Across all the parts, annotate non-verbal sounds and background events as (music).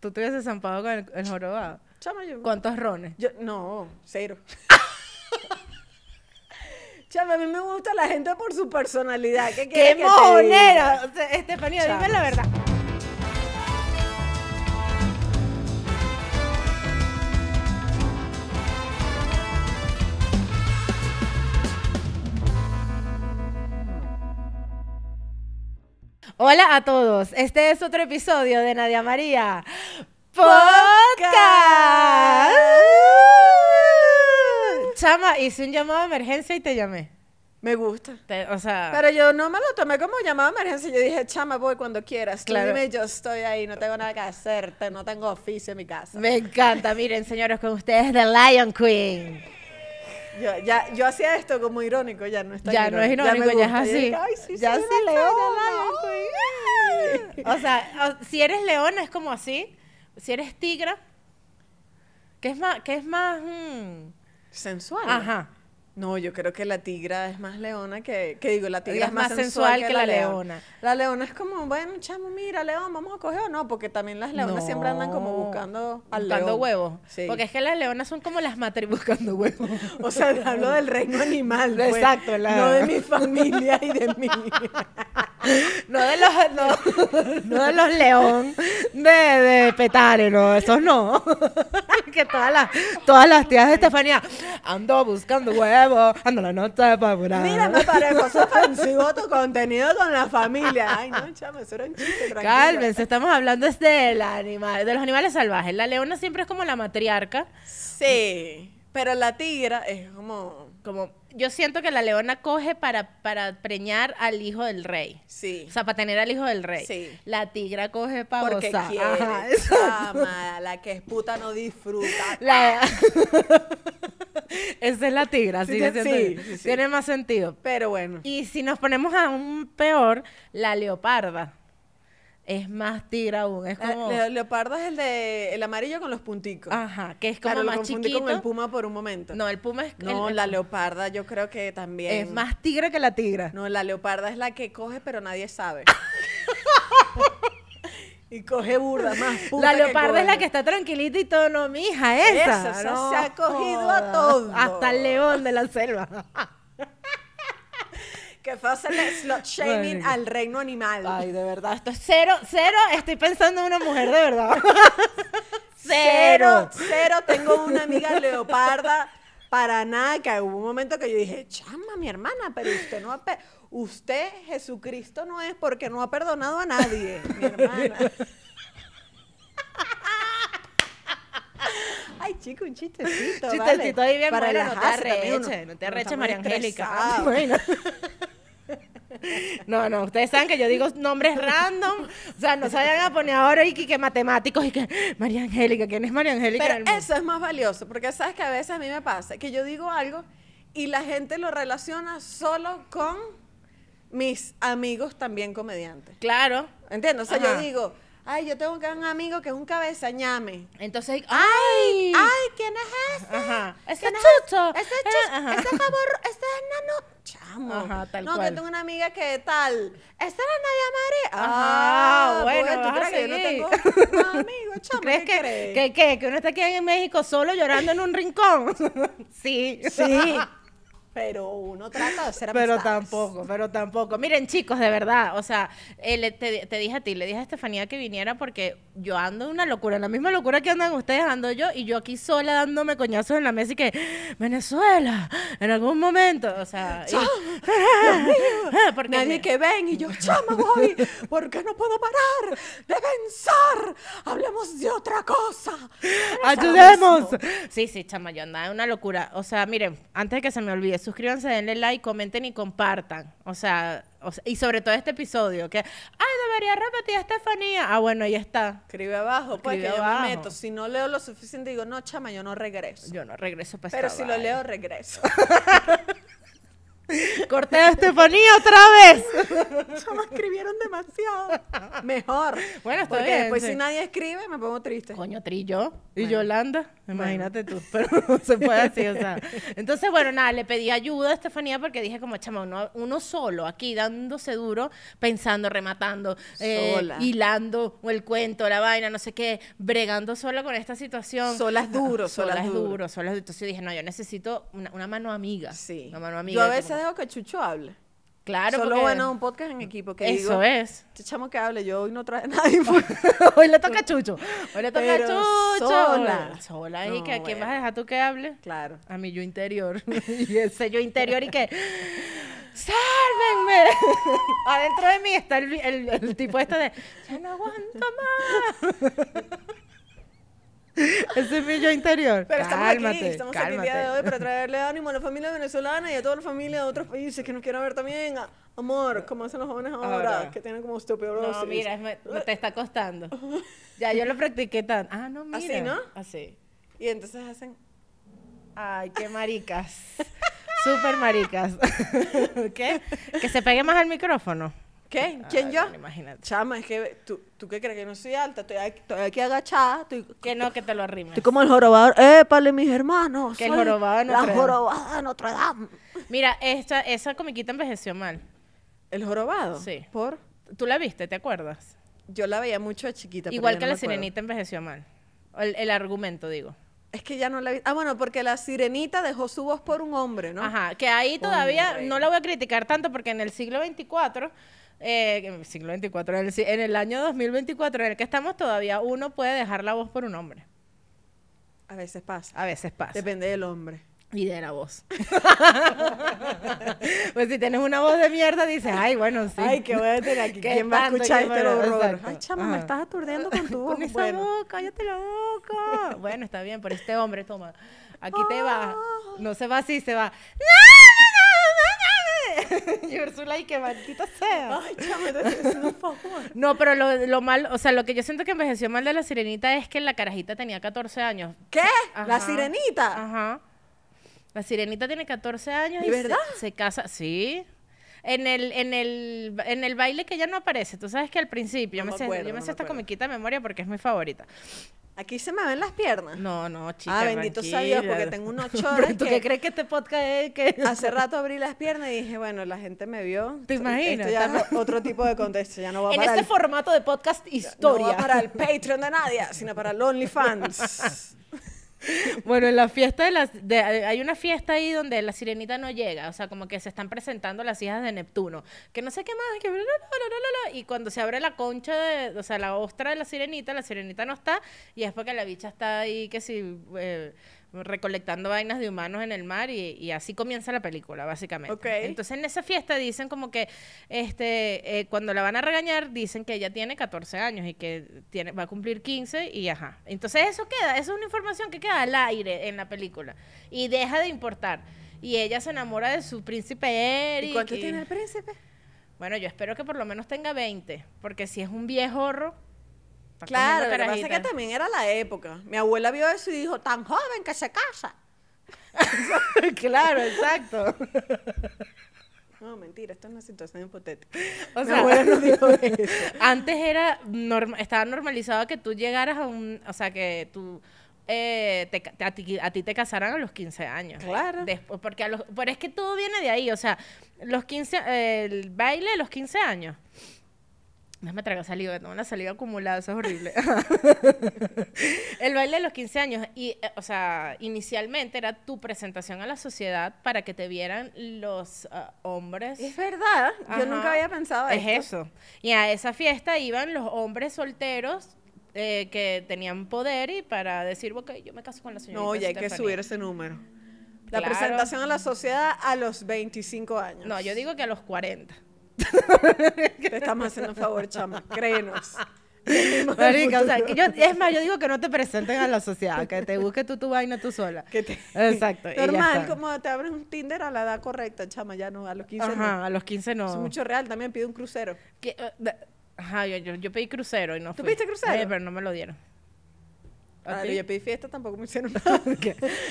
tú te hubieses zampado con el, jorobado. Chama, yo. ¿Cuántos rones? Yo, no, cero. (laughs) Chama, a mí me gusta la gente por su personalidad. ¿Qué, ¡Qué Estefanía, dime la verdad. Hola a todos. Este es otro episodio de Nadia María Podcast. Chama, hice un llamado de emergencia y te llamé. Me gusta. Pero yo no me lo tomé como llamado de emergencia. Yo dije, chama, voy cuando quieras. Claro. dime, yo estoy ahí, no tengo nada que hacerte, no tengo oficio en mi casa. me encanta. Miren, señores, con ustedes The Lion Queen. Yo, ya, yo hacía esto como irónico, ya no está. Ya no es irónico, ya, es así. ya sí, león o sea, si eres leona es como así. Si eres tigra, que es más, que es más mm, sensual. Ajá. No, yo creo que la tigra es más leona que, que digo, la tigra es, más, sensual, que, la, leona. La leona es como, bueno, chamo, mira, león, vamos a coger o no, porque también las leonas siempre andan como buscando al buscando huevos. Porque es que las leonas son como las matriz (laughs) buscando huevos. (laughs) O sea, hablo del reino animal, pues. Exacto, la... no de mi familia y de mí. (laughs) no de los no, de los león de, de petare, no, eso no. que todas las todas las tías de Estefanía ando buscando huevos Anda no la noche Mira, me parejo, tu contenido con la familia. Ay, no, chame, eso era un chiste, tranquilo. Cálmense, estamos hablando es animal, de los animales salvajes. La leona siempre es como la matriarca. Sí, pero la tigra es como... Como yo siento que la leona coge para, para preñar al hijo del rey. Sí. O sea, para tener al hijo del rey. Sí. La tigra coge para Porque quiere. Ajá, la que es puta no disfruta. La... (laughs) (laughs) esa es la tigra, sí, sí, Tiene más sentido. Pero bueno. Y si nos ponemos a aún peor, la leoparda. Es más tigra aún, es como... La, leoparda es el de... El amarillo con los punticos. Ajá, que es como más lo con el puma por un momento. No, el puma es... No, la leoparda yo creo que también... Es más tigre que la tigra. No, la leoparda es la que coge pero nadie sabe. (laughs) Y coge burda más puta La leoparda es la que está tranquilita y todo, no, mi hija, esa. se ha cogido a todo. Hasta el león de la selva. (laughs) que fue hacerle slot shaming al reino animal. Ay, de verdad, esto es cero, cero, estoy pensando en una mujer de verdad. (laughs) cero. Cero, tengo una amiga leoparda para nada, que hubo un momento que yo dije, chama, mi hermana, pero usted no ha usted Jesucristo no es porque no ha perdonado a nadie, mi hermana. (laughs) Ay, chico, un chistecito. Chistecito ahí bien Para bueno, no te arreches, no te arreches, María Angélica. (laughs) Bueno. (laughs) No, no, ustedes saben que yo digo nombres random. O sea, no se vayan a poner ahora y que matemáticos y que María Angélica, ¿quién es María Angélica? Pero eso es más valioso, porque sabes que a veces a mí me pasa que yo digo algo y la gente lo relaciona solo con mis amigos también comediantes. Claro. Entiendo, o sea, yo digo, ay, yo tengo un amigo que es un cabezañame. Entonces, ay, ay, ¿quién es este? Ajá. Ese es chucho. Ese chucho. Ese favor, ese es nano. Chamo. Ajá, tal no, que tengo una amiga que tal. Esa era Nadia Mare. Ah, ah pues, bueno, tú crees que yo no tengo (laughs) amigo, chamo. ¿Crees que, que, que uno está aquí en México solo llorando en un rincón? (laughs) sí. Sí. (laughs) pero uno trata de ser Pero tampoco, pero tampoco. Miren, chicos, de verdad, o sea, eh, te, dije a ti, le dije a Estefanía que viniera porque yo ando en una locura, en la misma locura que andan ustedes, ando yo, y yo aquí sola dándome coñazos en la mesa y que, Venezuela, en algún momento, o sea... (laughs) Nadie que ven, y yo, chama, voy, porque no puedo parar de pensar, hablemos de otra cosa. ¡Ayudemos! Sí, sí, chama, yo andaba en una locura. O sea, miren, antes de que se me olvide, suscríbanse, denle like, comenten y compartan. O sea, y sobre todo este episodio, que, ay, debería repetir a Estefanía. Ah, bueno, ahí está. Escribe abajo, porque pues, yo me meto. Si no leo lo suficiente, digo, no, chama, yo no regreso. Yo no regreso para pues, Pero si lo leo, regreso. (laughs) Corteo Estefanía otra vez. Solo (laughs) escribieron demasiado. Mejor. Bueno, está bien, después si nadie escribe me pongo triste. Coño, Trillo y Yolanda, imagínate tú, (laughs) pero no se puede así, o sea. Entonces, bueno, nada, le pedí ayuda a Estefanía porque dije como, chama, uno, solo aquí dándose duro, pensando, rematando, eh, hilando el cuento, la vaina, no sé qué, bregando solo con esta situación. Solas duro, solas, solas duro. solas duro. Entonces dije, no, yo necesito una, mano amiga. Sí. Una mano amiga. Yo a veces dejo que Chucho hable. Claro, Solo bueno un podcast en equipo que Eso es. Este chamo que hable, yo hoy no traje nadie. (laughs) (laughs) hoy le toca a Chucho. Hoy le toca a Chucho. Sola. Sola y que a quién vas a dejar tú que hable. Claro. A mi yo interior. (laughs) y ese yo interior y que ¡Sálvenme! Adentro de mí está el, el tipo este de ¡Ya no aguanto más! Ese es interior. Pero cálmate, estamos aquí, estamos aquí el día de hoy para (laughs) traerle ánimo a la familia venezolana y a todas las familias de otros países que nos quieran ver también. Amor, como hacen los jóvenes ahora, que tienen como osteoporosis. No, mira, no (laughs) te está costando. ya yo lo practiqué tan. Ah, no, mira. Así, ¿no? Así. Y entonces hacen. Ay, qué maricas. (laughs) Súper maricas. ¿Qué? Que se pegue más al micrófono. ¿Qué? ¿Quién yo? Imagínate. Chama, es que tú, ¿tú qué crees que no soy alta, estoy aquí, agachada. que no, que te lo arrimes. Estoy como el jorobado. ¡Eh, ¡Épale, mis hermanos! Que el jorobado La jorobada de Notre Dame. Mira, esta, esa comiquita envejeció mal. ¿El jorobado? Sí. ¿Por? ¿Tú la viste? ¿Te acuerdas? Yo la veía mucho chiquita. Igual que la sirenita envejeció mal. El, argumento, digo. Es que ya no la vi. Ah, bueno, porque la sirenita dejó su voz por un hombre, ¿no? Ajá, que ahí todavía no la voy a criticar tanto porque en el siglo 24 eh, en el siglo XXIV, en el, año 2024 en el que estamos todavía, uno puede dejar la voz por un hombre. A veces pasa. A veces pasa. Depende del hombre. Y de la voz. (laughs) pues si tienes una voz de mierda, dices, ay, bueno, sí. Ay, qué voy a tener aquí. (laughs) ¿Quién va a Ay, chama, me estás aturdiendo con (laughs) tu voz. con esa bueno. boca, cállate la boca. bueno, está bien, pero este hombre, toma. Aquí te va. Ah. No se va así, se va. ¡No! (laughs) y Ursula, y que maldita sea. Ay, (laughs) No, pero lo, lo, mal, o sea, lo que yo siento que envejeció mal de la sirenita es que la carajita tenía 14 años. ¿Qué? ¿La sirenita? Ajá. La sirenita tiene 14 años y, Se, casa, sí. En el, en, el, en el baile que ya no aparece, tú sabes que al principio, yo me, sé, esta comiquita de memoria porque es mi favorita. Aquí se me ven las piernas. No, no, chica. Ah, bendito sea Dios, porque tengo unos (laughs) chorros. ¿Tú qué crees que este podcast es? Que... Hace rato abrí las piernas y dije, bueno, la gente me vio. ¿Te imaginas? ya es (laughs) otro tipo de contexto, ya no va en En este formato de podcast historia. No va para el (laughs) Patreon de nadie, sino para Lonely OnlyFans. Bueno, en la fiesta de las. Eh, hay una fiesta ahí donde la sirenita no llega, o sea, como que se están presentando las hijas de Neptuno, que no sé qué más, que. y cuando se abre la concha, de, o sea, la ostra de la sirenita, la sirenita no está, y es porque la bicha está ahí, que si. Eh, recolectando vainas de humanos en el mar y, así comienza la película, básicamente. Entonces en esa fiesta dicen como que este eh, cuando la van a regañar dicen que ella tiene 14 años y que tiene, va a cumplir 15 y ajá. Entonces eso queda, eso es una información que queda al aire en la película y deja de importar. Y ella se enamora de su príncipe Eric. ¿Y cuánto tiene el príncipe? Bueno, yo espero que por lo menos tenga 20, porque si es un viejo claro, lo que es que también era la época. Mi abuela vio eso y dijo, tan joven que se casa. (laughs) claro, exacto. (laughs) No, mentira, esto es una situación hipotética. O sea, no (laughs) dijo eso. antes era estaba normalizado que tú llegaras a un, o sea, que tú eh, a, ti, te casaran a los 15 años. Claro. Después, porque a los, pero es que todo viene de ahí, o sea, los 15, el baile de los 15 años no me traga salido, tengo una salida acumulada, eso es horrible. (laughs) el baile de los 15 años, y, eh, o sea, inicialmente era tu presentación a la sociedad para que te vieran los ah, hombres. Es verdad, yo nunca había pensado es eso. Y a esa fiesta iban los hombres solteros eh, que tenían poder y para decir, ok, yo me caso con la señora. No, ya hay que subir ese número. La presentación a la sociedad a los 25 años. No, yo digo que a los 40. Te estamos haciendo un favor, chama. Créenos. (laughs) es más, yo digo que no te presenten a la sociedad, que te busques tú tu vaina tú sola. Exacto. Normal, como te abres un Tinder a la edad correcta, chama, ya no, a los 15 Ajá, a los 15 no. Es mucho real, también pide un crucero. Eh, ajá, yo, pedí crucero y no ¿Tú fui. crucero? Eh, pero no me lo dieron yo pedí fiesta, tampoco me hicieron (laughs) nada.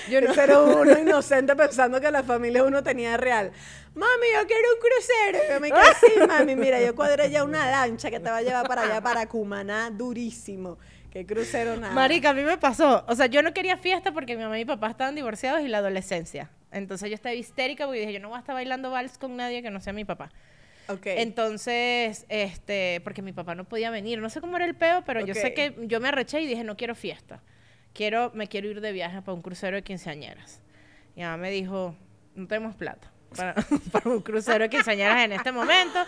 yo era uno inocente pensando que la familia uno tenía real. Mami, yo quiero un crucero. Yo me (laughs) mami. Mira, yo cuadré ya una lancha que te va a llevar para allá, para Cumaná, durísimo. Qué crucero nada. Marica, a mí me pasó. O sea, yo no quería fiesta porque mi mamá y mi papá estaban divorciados y la adolescencia. Entonces yo estaba histérica porque dije, yo no voy a estar bailando vals con nadie que no sea mi papá. Entonces, este, porque mi papá no podía venir, no sé cómo era el peo, pero yo sé que yo me arreché y dije, no quiero fiesta, quiero, me quiero ir de viaje para un crucero de quinceañeras. Y mamá me dijo, no tenemos plata. (laughs) Para, un crucero de quinceañeras en este momento.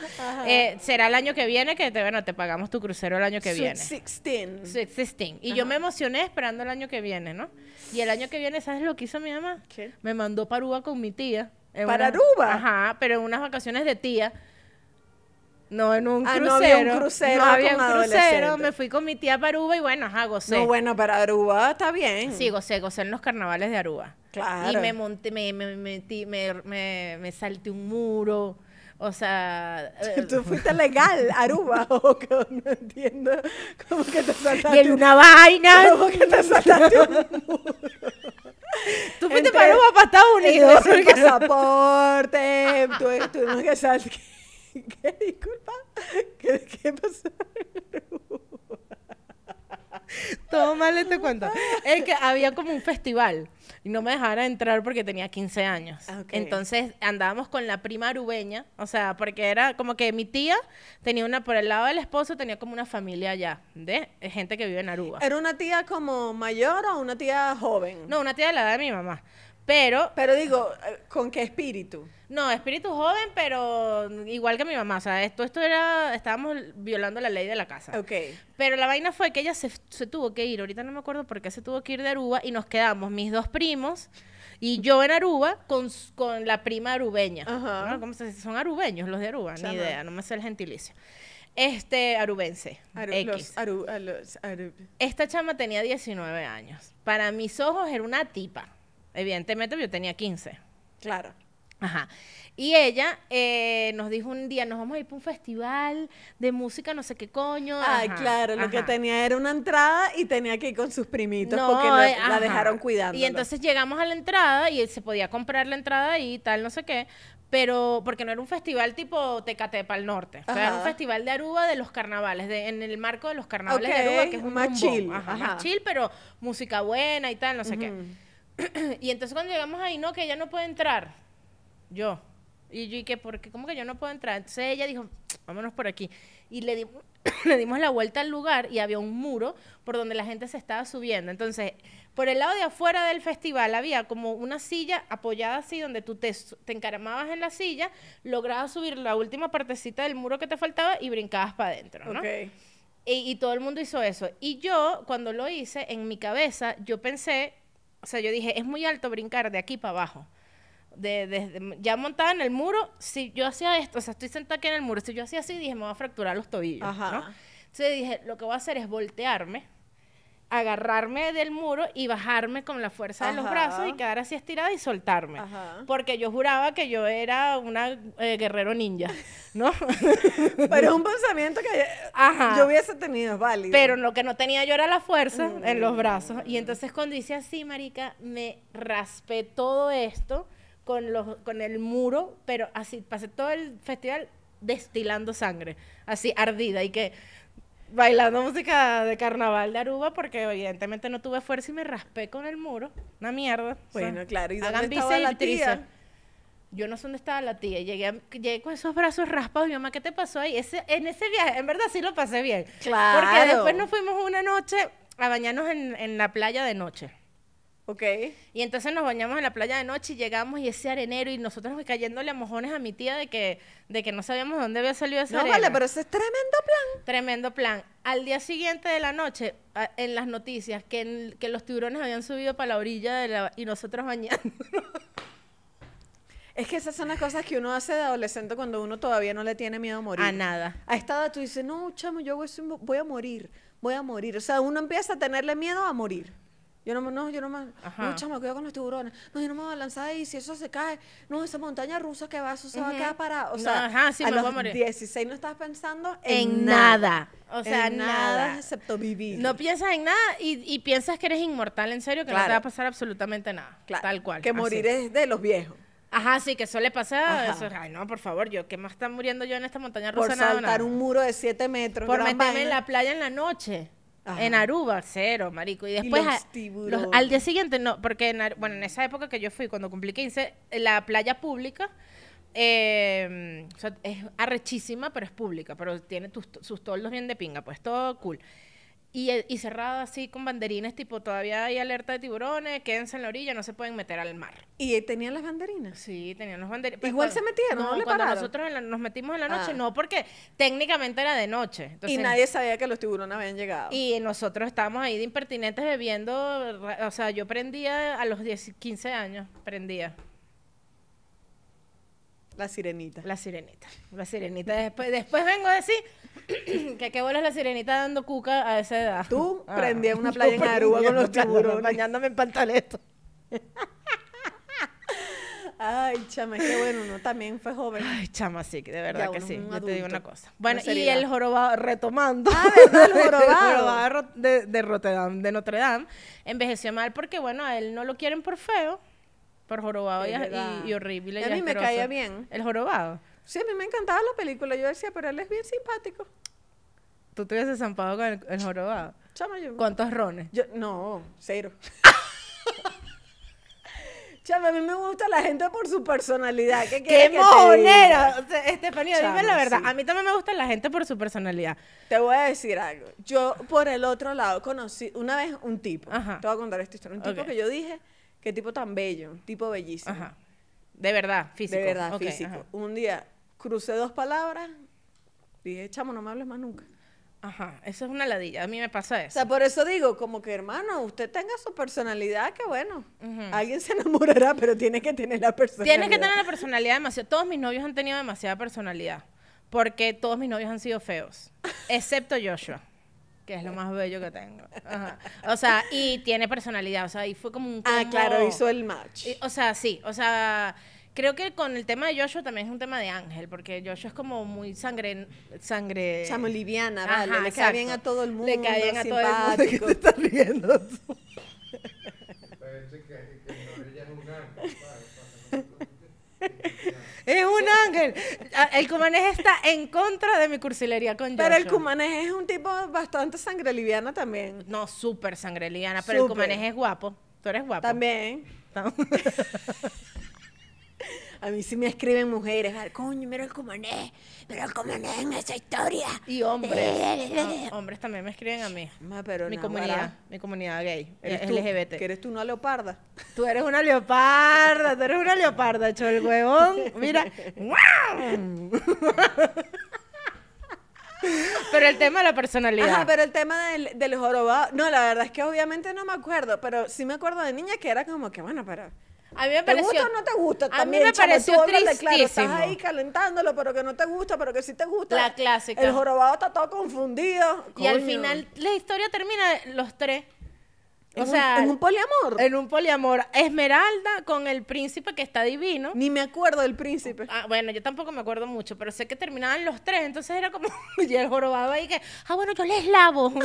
Eh, será el año que viene que te, bueno, te pagamos tu crucero el año que viene. 16. Y yo me emocioné esperando el año que viene, ¿no? Y el año que viene, ¿sabes lo que hizo mi mamá? ¿Qué? Me mandó para Aruba con mi tía. ¿Para una, Ajá, pero en unas vacaciones de tía no, en un crucero. Ah, no había un crucero. un crucero. Me fui con mi tía para Aruba y bueno, ajá, gocé. No, bueno, para Aruba está bien. Sí, gocé, gocé en los carnavales de Aruba. Claro. Y me monté, me, me, metí, me, me salté un muro. O sea. Eh, (laughs) tú fuiste legal, Aruba. (laughs) (laughs) no entiendo. ¿Cómo que te saltaste? Y una vaina. ¿Cómo que te saltaste un muro? Tú fuiste para Aruba para Estados Unidos. El pasaporte. tú, tú no que (laughs) ¿Qué? Disculpa. ¿Qué, qué pasó? Todo mal este cuento. Es que había como un festival y no me dejara entrar porque tenía 15 años. Ah, Entonces andábamos con la prima arubeña, o sea, porque era como que mi tía tenía una, por el lado del esposo, tenía como una familia allá de gente que vive en Aruba. ¿Era una tía como mayor o una tía joven? No, una tía de la edad de mi mamá. Pero. Pero digo, eh, ¿con qué espíritu? No, espíritu joven, pero igual que mi mamá. O sea, esto, esto era. Estábamos violando la ley de la casa. Ok. Pero la vaina fue que ella se, tuvo que ir. Ahorita no me acuerdo por qué se tuvo que ir de Aruba y nos quedamos mis dos primos. Y yo en Aruba con, la prima arubeña. Ajá. ¿Cómo se dice? Son arubeños los de Aruba, ni idea, no me sé el gentilicio. Este, arubense. Esta chama tenía 19 años. Para mis ojos era una tipa. Evidentemente yo tenía 15. Claro. Ajá. Y ella eh, nos dijo un día, nos vamos a ir para un festival de música, no sé qué coño. Ay, claro, lo que tenía era una entrada y tenía que ir con sus primitos porque la, dejaron cuidando. Y entonces llegamos a la entrada y se podía comprar la entrada y tal, no sé qué, pero porque no era un festival tipo para el norte. era un festival de Aruba de los carnavales, de, en el marco de los carnavales de Aruba, que es un más chill. Ajá, Más chill, pero música buena y tal, no sé qué. (clears throat) y entonces cuando llegamos ahí, no, que ella no puede entrar. Yo. Y yo, ¿y ¿Por qué? ¿Cómo que yo no puedo entrar? Entonces ella dijo, vámonos por aquí. Y (clears throat) le, dimos la vuelta al lugar y había un muro por donde la gente se estaba subiendo. Entonces, por el lado de afuera del festival había como una silla apoyada así, donde tú te, encaramabas en la silla, lograbas subir la última partecita del muro que te faltaba y brincabas para adentro, y, todo el mundo hizo eso. Y yo, cuando lo hice, en mi cabeza, yo pensé o sea, yo dije, es muy alto brincar de aquí para abajo. ya montada en el muro, si yo hacía esto, o sea, estoy sentada aquí en el muro, si yo hacía así, dije, me va a fracturar los tobillos, ¿no? Entonces dije, lo que voy a hacer es voltearme agarrarme del muro y bajarme con la fuerza de los brazos y quedar así estirada y soltarme. Porque yo juraba que yo era una eh, guerrero ninja, (laughs) ¿no? Pero es un pensamiento que yo hubiese tenido, es válido. Pero lo que no tenía yo era la fuerza en los brazos. Y entonces cuando hice así, marica, me raspé todo esto con, los, con el muro, pero así pasé todo el festival destilando sangre, así ardida y que bailando música de carnaval de Aruba porque evidentemente no tuve fuerza y me raspé con el muro. Una mierda. Bueno, claro. ¿Y dónde la tía? Yo no sé dónde estaba la tía. Llegué, llegué con esos brazos raspados. Mi mamá, ¿qué te pasó ahí? Ese, en ese viaje, en verdad sí lo pasé bien. Claro. Porque después nos fuimos una noche a bañarnos en la playa de noche. Y entonces nos bañamos en la playa de noche y llegamos y ese arenero y nosotros pues, cayéndole a mojones a mi tía de que, de que no sabíamos dónde había salido ese No, vale, pero ese es tremendo plan. Tremendo plan. Al día siguiente de la noche, en las noticias, que, los tiburones habían subido para la orilla de la, y nosotros bañando. (laughs) Es que esas son las cosas que uno hace de adolescente cuando uno todavía no le tiene miedo a morir. A nada. A esta edad tú dices, no, chamo, yo voy a morir, voy a morir. O sea, uno empieza a tenerle miedo a morir. Yo no, no, yo no me. No, chamo, con los tiburones. No, yo no me voy a lanzar ahí. Si eso se cae, no, esa montaña rusa que va, eso se va a quedar parado. O sea, a los 16 no estás pensando en, nada. O sea, nada. excepto vivir. No piensas en nada y, y, piensas que eres inmortal, en serio, que no te va a pasar absolutamente nada. Tal cual. Que moriré morir es de los viejos. Ajá, sí, que eso le pasa. Eso, ay, no, por favor, yo, ¿qué más está muriendo yo en esta montaña rusa? Por saltar un muro de 7 metros. Por meterme en la playa en la noche. En Aruba, cero, marico. Y después, al día siguiente, no, porque en, bueno, en esa época que yo fui, cuando cumplí 15, la playa pública em, es arrechísima, pero es pública, pero tiene sus toldos bien de pinga, pues todo cool. Y, eh, cerrado así con banderines, tipo todavía hay alerta de tiburones, quédense en la orilla, no se pueden meter al mar. ¿Y tenían las banderinas? Sí, tenían las banderines. Pues Igual se metieron, no, nosotros nos metimos en la noche, ah. no, porque técnicamente era de noche. y nadie sabía que los tiburones habían llegado. Y nosotros estábamos ahí de impertinentes bebiendo, o sea, yo prendía a los 15 años, prendía. La sirenita. La sirenita. La sirenita. Después, vengo a decir (clears throat) que qué es la sirenita dando cuca a esa edad. Tú ah. prendía una playa en Aruba con los tiburones. Bañándome en pantaleto. Ay, chama, qué bueno, uno también fue joven. Ay, chama, sí, de verdad que sí. Yo te digo una cosa. Bueno, y el jorobado, retomando. Ah, (laughs) El jorobado. de, de Rotterdam, de Notre Dame, envejeció mal porque, bueno, a él no lo quieren por feo. Por jorobado y, horrible. Y, a mí me caía bien. El jorobado. Sí, a mí me encantaba la película. Yo decía, pero él es bien simpático. Tú te hubieses zampado con el, jorobado. Chama, yo. ¿Cuántos rones? no, cero. (laughs) Chama, a mí me gusta la gente por su personalidad. ¿Qué, ¡Qué Estefanía, dime la verdad. A mí también me gusta la gente por su personalidad. Te voy a decir algo. Yo, por el otro lado, conocí una vez un tipo. Te voy a contar esta historia. Un tipo que yo dije Qué tipo tan bello, tipo bellísimo. Ajá. De verdad, físico. De verdad, físico. Un día crucé dos palabras, dije, chamo, no me hables más nunca. Ajá, eso es una ladilla, a mí me pasa eso. O sea, por eso digo, como que hermano, usted tenga su personalidad, que bueno, alguien se enamorará, pero tiene que tener la personalidad. Tiene que tener la personalidad demasiado. Todos mis novios han tenido demasiada personalidad, porque todos mis novios han sido feos, excepto Joshua que es lo más bello que tengo. O sea, y tiene personalidad, o sea, y fue como un... Ah, claro, hizo el match. o sea, sí, o sea, creo que con el tema de Joshua también es un tema de Ángel, porque Joshua es como muy sangre... sangre... Chamo, liviana, vale, le cae bien a todo el mundo, Le cae bien a todo el mundo. (laughs) ¿Qué te estás viendo tú? Parece que (laughs) no, un es un ángel. Ah, el cumanés está en contra de mi cursilería con Pero el cumanés es un tipo bastante sangre liviana también. No, súper sangre liviana, pero el es guapo. Tú eres guapo. También. (laughs) (laughs) A mí sí me escriben mujeres, coño, mira el comané, Pero el comané en esa historia. Y hombres. (laughs) hombres también me escriben a mí. mi comunidad, mi comunidad gay, eh, LGBT. ¿Que eres tú una leoparda? Tú eres una leoparda, tú eres una leoparda, el huevón. Mira. (laughs) Pero el tema de la personalidad. Ajá, pero el tema del, los jorobado. No, la verdad es que obviamente no me acuerdo, pero sí me acuerdo de niña que era como que, bueno, pero a mí me pareció. ¿Te gusta o no te gusta? a mí me pareció tristísimo. Claro, estás ahí calentándolo, pero que no te gusta, pero que sí te gusta. La clásica. El jorobado está todo confundido. Y al final la historia termina los tres. O sea, en un poliamor. En un poliamor. Esmeralda con el príncipe que está divino. Ni me acuerdo del príncipe. Ah, bueno, yo tampoco me acuerdo mucho, pero sé que terminaban los tres, entonces era como. (laughs) y el jorobado ahí que. Ah, bueno, yo les lavo. (laughs)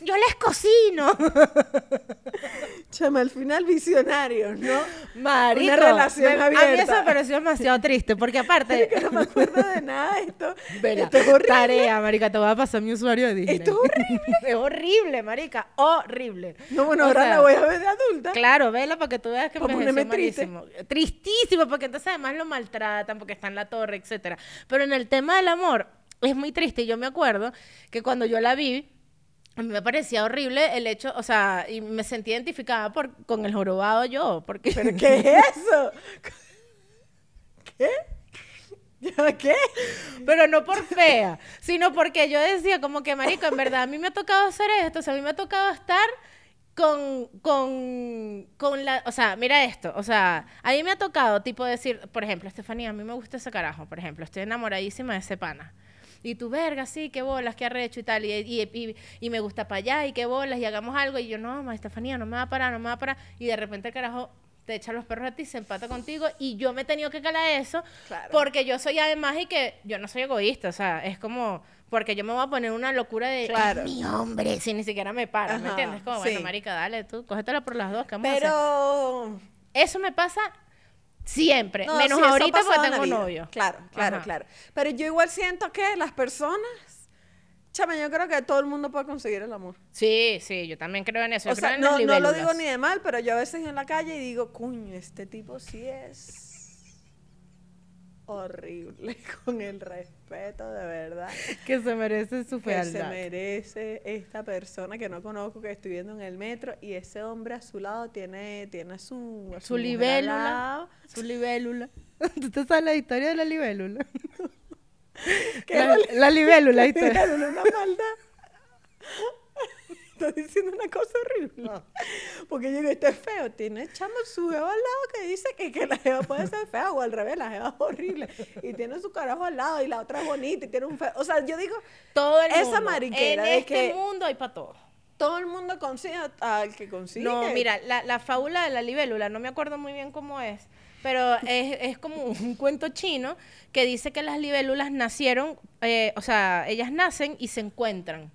Yo les cocino. (laughs) Chama, al final visionario, ¿no? Marico, Una relación abierta. A mí eso me pareció demasiado triste, porque aparte... (laughs) que no me acuerdo de nada de esto. esto es horrible. Tarea, marica, te voy a pasar mi usuario de Disney. Esto es horrible. (laughs) es horrible, marica, horrible. No, bueno, ahora la voy a ver de adulta. Claro, vela para que tú veas que pues me parece Malísimo. Tristísimo, porque entonces además lo maltratan, porque está en la torre, etcétera. Pero en el tema del amor, es muy triste. Yo me acuerdo que cuando yo la vi, a mí me parecía horrible el hecho, o sea, y me sentí identificada con el jorobado yo, porque... ¿Pero (laughs) qué es eso? ¿Qué? ¿Qué? Pero no por fea, sino porque yo decía como que, marico, en verdad a mí me ha tocado hacer esto, o sea, a mí me ha tocado estar con, con, con la, o sea, mira esto, o sea, a mí me ha tocado tipo decir, por ejemplo, Estefanía, a mí me gusta ese carajo, por ejemplo, estoy enamoradísima de ese pana y tu verga, sí, qué bolas, qué arrecho y tal, y, me gusta para allá, y qué bolas, y hagamos algo, y yo, no, ma Estefanía, no me va a parar, no me va a parar, y de repente el carajo te echa los perros a ti, se empata contigo y yo me he tenido que calar eso porque yo soy además y que yo no soy egoísta, o sea, es como porque yo me voy a poner una locura de mi hombre si ni siquiera me para, ¿me entiendes? Como, bueno, marica, dale tú, cógetela por las dos, ¿qué Pero... Eso me pasa Siempre, menos ahorita porque tengo novio. Claro, claro, claro. Pero yo igual siento que las personas, chama, yo creo que todo el mundo puede conseguir el amor. Sí, sí, yo también creo en eso. no, lo digo ni de mal, pero yo a veces en la calle y digo, cuño, este tipo sí es horrible, (laughs) con el respeto de verdad. Que se merece su fealdad. Que se merece esta persona que no conozco, que estoy viendo en el metro, y ese hombre a su lado tiene, tiene su... Su, libélula. Su libélula. (laughs) ¿Tú te sabes la historia de la libélula? (laughs) la, libélula, la La libélula, una maldad diciendo una cosa horrible. Ah. Porque yo digo, este es feo, tiene chamo su jeva al lado que dice que, la jeva puede ser fea, o al revés, la jeva es horrible. Y tiene su carajo al lado y la otra es bonita y tiene un feo. O sea, yo digo, todo el esa mundo. mariquera. En este mundo hay para todo. Todo el mundo consigue al que consigue. No, mira, la, fábula de la libélula, no me acuerdo muy bien cómo es pero es, es, como un cuento chino que dice que las libélulas nacieron, eh, o sea, ellas nacen y se encuentran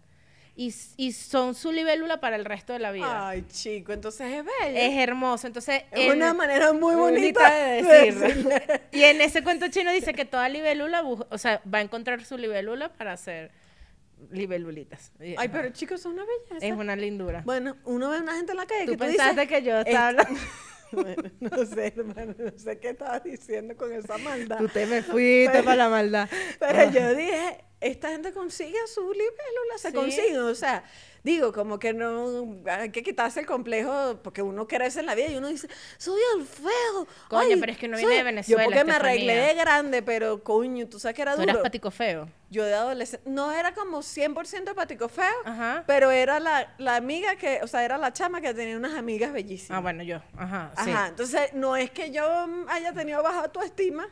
y, son su libélula para el resto de la vida. Ay, chico, entonces es bello. Es hermoso. Entonces, es una manera muy bonita, de decirlo. y en ese cuento chino dice que toda libélula, o sea, va a encontrar su libélula para hacer libélulitas. Ay, pero chicos, es una belleza. Es una lindura. Bueno, uno ve a una gente en la calle ¿Tú dice. tú pensaste que yo estaba (laughs) Bueno, no sé, hermano, no sé qué estaba diciendo con esa maldad. Tú te me fuiste para la maldad. Pero ah. yo dije, esta gente consigue su libélula, se consigue, o sea, digo, como que no, hay que quitarse el complejo, porque uno crece en la vida y uno dice, soy el feo. Coño, pero es que no viene de Venezuela. Yo porque este me arreglé de grande, pero coño, tú sabes que era duro. eras feo. Yo de adolescente, no era como 100% patico feo, pero era la, la, amiga que, o sea, era la chama que tenía unas amigas bellísimas. Ah, bueno, yo, ajá. Sí. Ajá, entonces no es que yo haya tenido baja autoestima,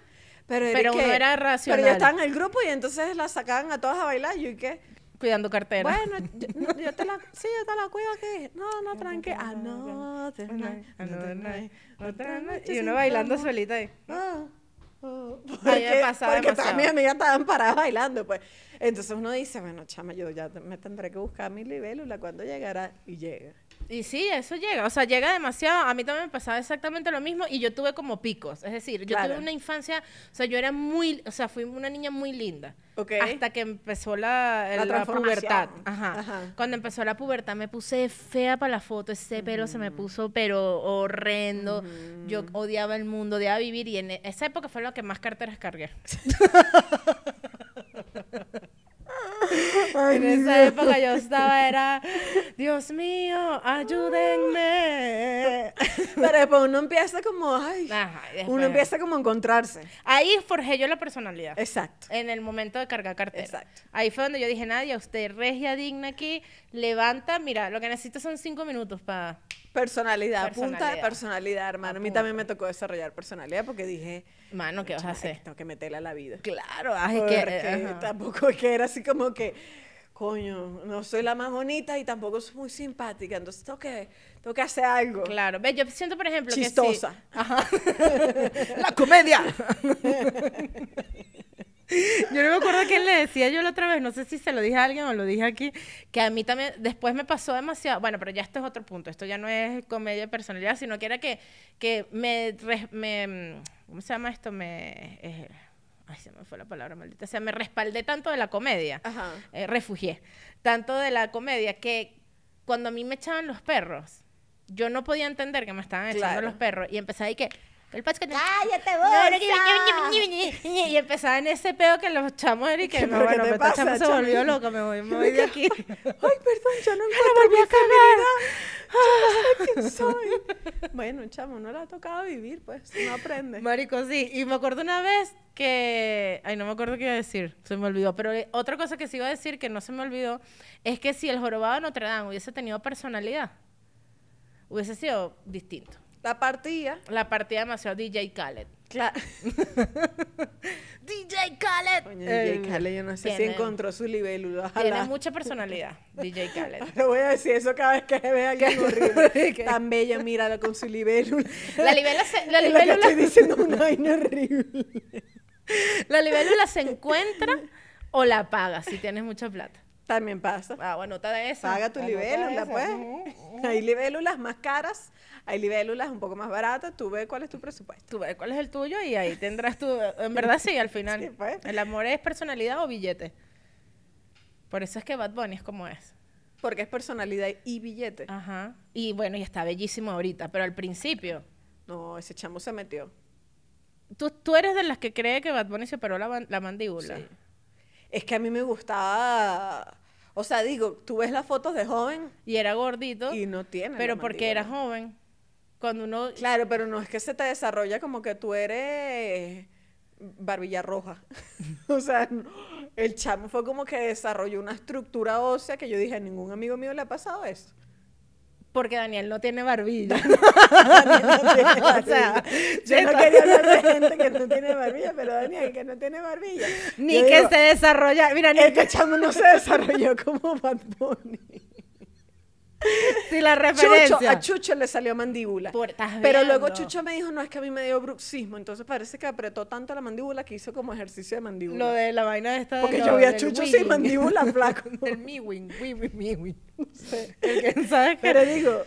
pero, pero uno era racional. Pero yo estaba en el grupo y entonces la sacaban a todas a bailar. Y qué? Cuidando cartera. Bueno, (laughs) yo, te la, sí, yo te la cuido aquí. No, no, tranqui. Another night, no night, ah, Y uno bailando solita ahí. Oh. Porque, pasaba porque todas mis amigas estaban paradas bailando, pues. Entonces uno dice, bueno, chama, yo ya me tendré que buscar mi libélula cuando llegara. Y llega. Y sí, eso llega, o sea, llega demasiado. A mí también me pasaba exactamente lo mismo y yo tuve como picos. Es decir, yo tuve una infancia, o sea, yo era muy, o sea, fui una niña muy linda. Okay. Hasta que empezó la, la, pubertad. Ajá. Cuando empezó la pubertad me puse fea para la foto, ese pelo se me mm. puso pero horrendo. Yo mm. odiaba el mundo, odiaba vivir y en e, esa época fue lo que más carteras cargué. (laughs) en esa época yo estaba, era, Dios mío, ayúdenme. (laughs) Pero después uno empieza como, ay, uno empieza como a encontrarse. Ahí forjé yo la personalidad. Exacto. En el momento de cargar cartera. Exacto. Ahí fue donde yo dije, Nadia, usted regia digna aquí, levanta, mira, lo que necesito son cinco minutos para Personalidad, punta de personalidad, hermano. A mí también me tocó desarrollar personalidad porque dije, mano, ¿qué vas a hacer? Tengo que meterla a la vida. Claro, que, tampoco es que era así como que, coño, no soy la más bonita y tampoco soy muy simpática, entonces tengo que, tengo que hacer algo. Claro, ve, yo siento, por ejemplo, Chistosa. Ajá. (laughs) la comedia. (laughs) Yo no me acuerdo quién le decía yo la otra vez, no sé si se lo dije a alguien o lo dije aquí, que a mí también después me pasó demasiado, bueno, pero ya esto es otro punto, esto ya no es comedia de personalidad, sino que era que, que me, ¿cómo se llama esto? Me... Eh, ay, se me fue la palabra maldita, sea, me respaldé tanto de la comedia, eh, refugié, tanto de la comedia, que cuando a mí me echaban los perros, yo no podía entender que me estaban echando los perros y empecé ahí que el ya te voy y empezaba en ese pedo que los chamos y que bueno, me se volvió loca, me voy, me voy de aquí. Ay, perdón, yo no encuentro mi a cagar. (laughs) quién soy. Bueno, chamo, no le ha tocado vivir, pues, no aprende. Marico, sí. Y me acuerdo una vez que... Ay, no me acuerdo qué iba a decir, se me olvidó. Pero eh, otra cosa que sí iba a decir que no se me olvidó es que si el jorobado de Notre Dame hubiese tenido personalidad, hubiese sido distinto. La partida. La partida demasiado DJ Khaled. Claro. (laughs) (laughs) DJ Khaled. Coño, DJ eh, Khaled, yo no sé si encontró su libélula. Tiene mucha personalidad, (laughs) DJ Khaled. te voy a decir eso cada vez que vea alguien horrible. Tan bella, mírala con su libélula. La libélula se, la una vaina horrible. La libélula se encuentra o la pagas si tienes mucha plata. También pasa. Ah, bueno, está de esa. Paga tu ah, libélula, pues. Hay libélulas más caras, hay libélulas un poco más baratas. Tú ve cuál es tu presupuesto. Tú ve cuál es el tuyo y ahí tendrás tu. En verdad, sí, al final. (laughs) Pues. El amor es personalidad o billete. Por eso es que Bad Bunny es como es. Porque es personalidad y billete. Ajá. Y bueno, y está bellísimo ahorita, pero al principio. No, ese chamo se metió. Tú, tú eres de las que cree que Bad Bunny se paró la, la mandíbula. Sí es que a mí me gustaba. O sea, digo, tú ves las fotos de joven. Y era gordito. Y no tiene. Pero porque era joven. Cuando uno. Claro, pero no es que se te desarrolla como que tú eres barbilla roja. (laughs) o sea, el chamo fue como que desarrolló una estructura ósea que yo dije, a ningún amigo mío le ha pasado eso porque Daniel no tiene barbilla. (laughs) (laughs) O sea, (laughs) yo no quería hablar de gente que no tiene barbilla, pero Daniel que no tiene barbilla. Ni que se desarrolla. Mira, ni este chamo no se desarrolló como Bad (laughs) la referencia. a Chucho le salió mandíbula. Pero luego Chucho me dijo, no, es que a mí me dio bruxismo. Entonces parece que apretó tanto la mandíbula que hizo como ejercicio de mandíbula. Lo de la vaina de esta Porque yo vi a Chucho sin mandíbula (laughs) flaco. miwing, sé. Pero digo...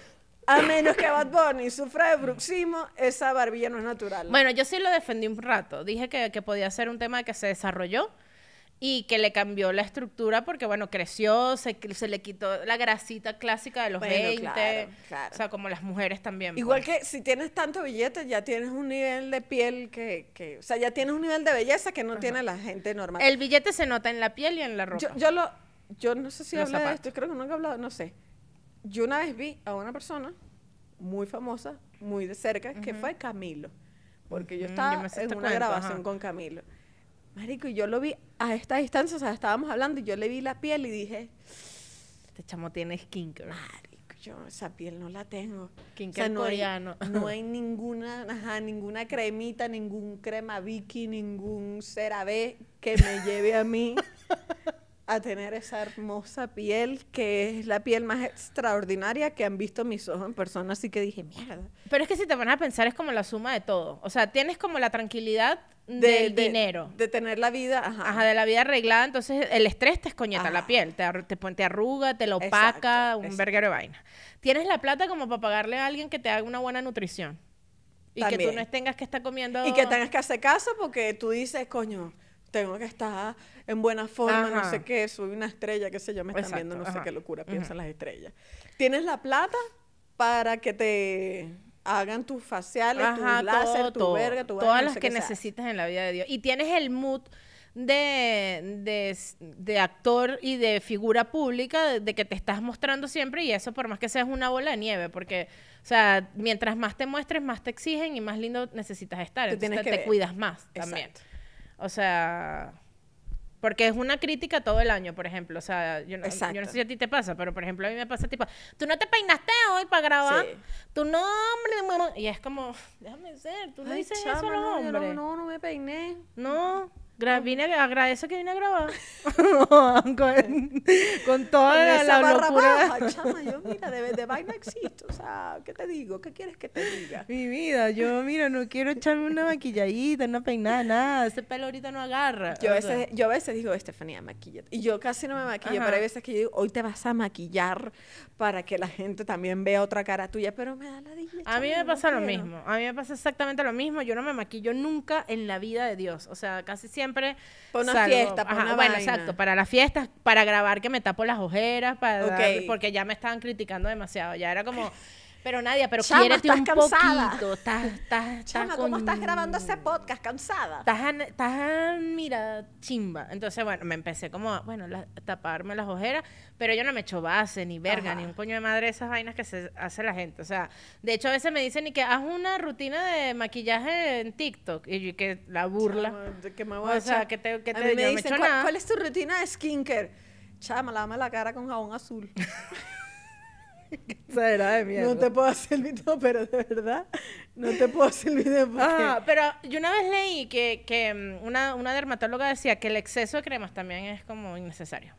A menos que Bad Bunny sufra de bruxismo, esa barbilla no es natural. Bueno, yo sí lo defendí un rato. Dije que podía ser un tema que se desarrolló, y que le cambió la estructura porque, bueno, creció, se, se le quitó la grasita clásica de los 20. O sea, como las mujeres también. Igual pues. que si tienes tanto billete, ya tienes un nivel de piel que, que O sea, ya tienes un nivel de belleza que no tiene la gente normal. El billete se nota en la piel y en la ropa. Yo, lo... Yo no sé si hablé de esto, creo que nunca he hablado, no sé. Yo una vez vi a una persona muy famosa, muy de cerca, que fue Camilo. Porque yo estaba en este una grabación con Camilo. Marico, y yo lo vi a esta distancia, o sea, estábamos hablando y yo le vi la piel y dije, este chamo tiene care. Marico, yo esa piel no la tengo. no coreano. Hay, no hay (laughs) ninguna, ajá, ninguna cremita, ningún crema Vicky, ningún CeraVe que me lleve a mí (laughs) a tener esa hermosa piel que es la piel más extraordinaria que han visto mis ojos en persona, así que dije, mierda. Pero es que si te van a pensar es como la suma de todo, o sea, tienes como la tranquilidad del dinero. De tener la vida, ajá. de la vida arreglada, entonces el estrés te escoñeta la piel, te, te, arruga, te lo opaca, un berguero de vaina. Tienes la plata como para pagarle a alguien que te haga una buena nutrición. Y que tú no tengas que estar comiendo... Y que tengas que hacer caso porque tú dices, coño tengo que estar en buena forma, no sé qué, soy una estrella, qué sé yo, me están viendo, no sé qué locura piensan las estrellas. Tienes la plata para que te hagan tus faciales, tu láser, tu verga, tu Todas las que necesitas en la vida de Dios. Y tienes el mood de, de, actor y de figura pública de, que te estás mostrando siempre y eso por más que seas una bola de nieve, porque, o sea, mientras más te muestres, más te exigen y más lindo necesitas estar. Entonces, te, que cuidas más también. O sea, porque es una crítica todo el año, por ejemplo. O sea, yo no, sé si a ti te pasa, pero por ejemplo a mí me pasa tipo, tú no te peinaste hoy para grabar, tu nombre, y es como, déjame ser, tú dices eso No, no me peiné. No. Gra vine que vine a grabar. (laughs) con, toda la, esa barra (laughs) chama, yo mira, de, vaina existo. O sea, ¿qué te digo? ¿Qué quieres que te diga? Mi vida, yo mira, no quiero echarme una maquilladita, una peinada, nada. Ese pelo ahorita no agarra. Yo a veces, yo a veces digo, Estefanía, maquilla Y yo casi no me maquillo, pero hay veces que yo digo, hoy te vas a maquillar para que la gente también vea otra cara tuya, pero me da la dilla. A mí me pasa lo mismo. A mí me pasa exactamente lo mismo. Yo no me maquillo nunca en la vida de Dios. O sea, casi siempre siempre. Para una fiesta, para Bueno, exacto, para las fiestas, para grabar que me tapo las ojeras, para porque ya me estaban criticando demasiado. Ya era como, (laughs) Pero nadie, pero Chama, quiérete un Chama, ¿cómo estás grabando ese podcast? Cansada. Estás, mira, chimba. Entonces, bueno, me empecé como, bueno, taparme las ojeras, pero yo no me echo base, ni verga, ni un coño de madre esas vainas que se hace la gente. O sea, de hecho, a veces me dicen, y que haz una rutina de maquillaje en TikTok. Y yo, que la burla. o sea, que te, a me, dicen, ¿cuál, es tu rutina de skincare? Chama, lávame la cara con jabón azul. (laughs) (laughs) No te puedo hacer el video, pero de verdad, no te puedo hacer el video. Ah, pero yo una vez leí que, que mm, una, una dermatóloga decía que el exceso de cremas también es como innecesario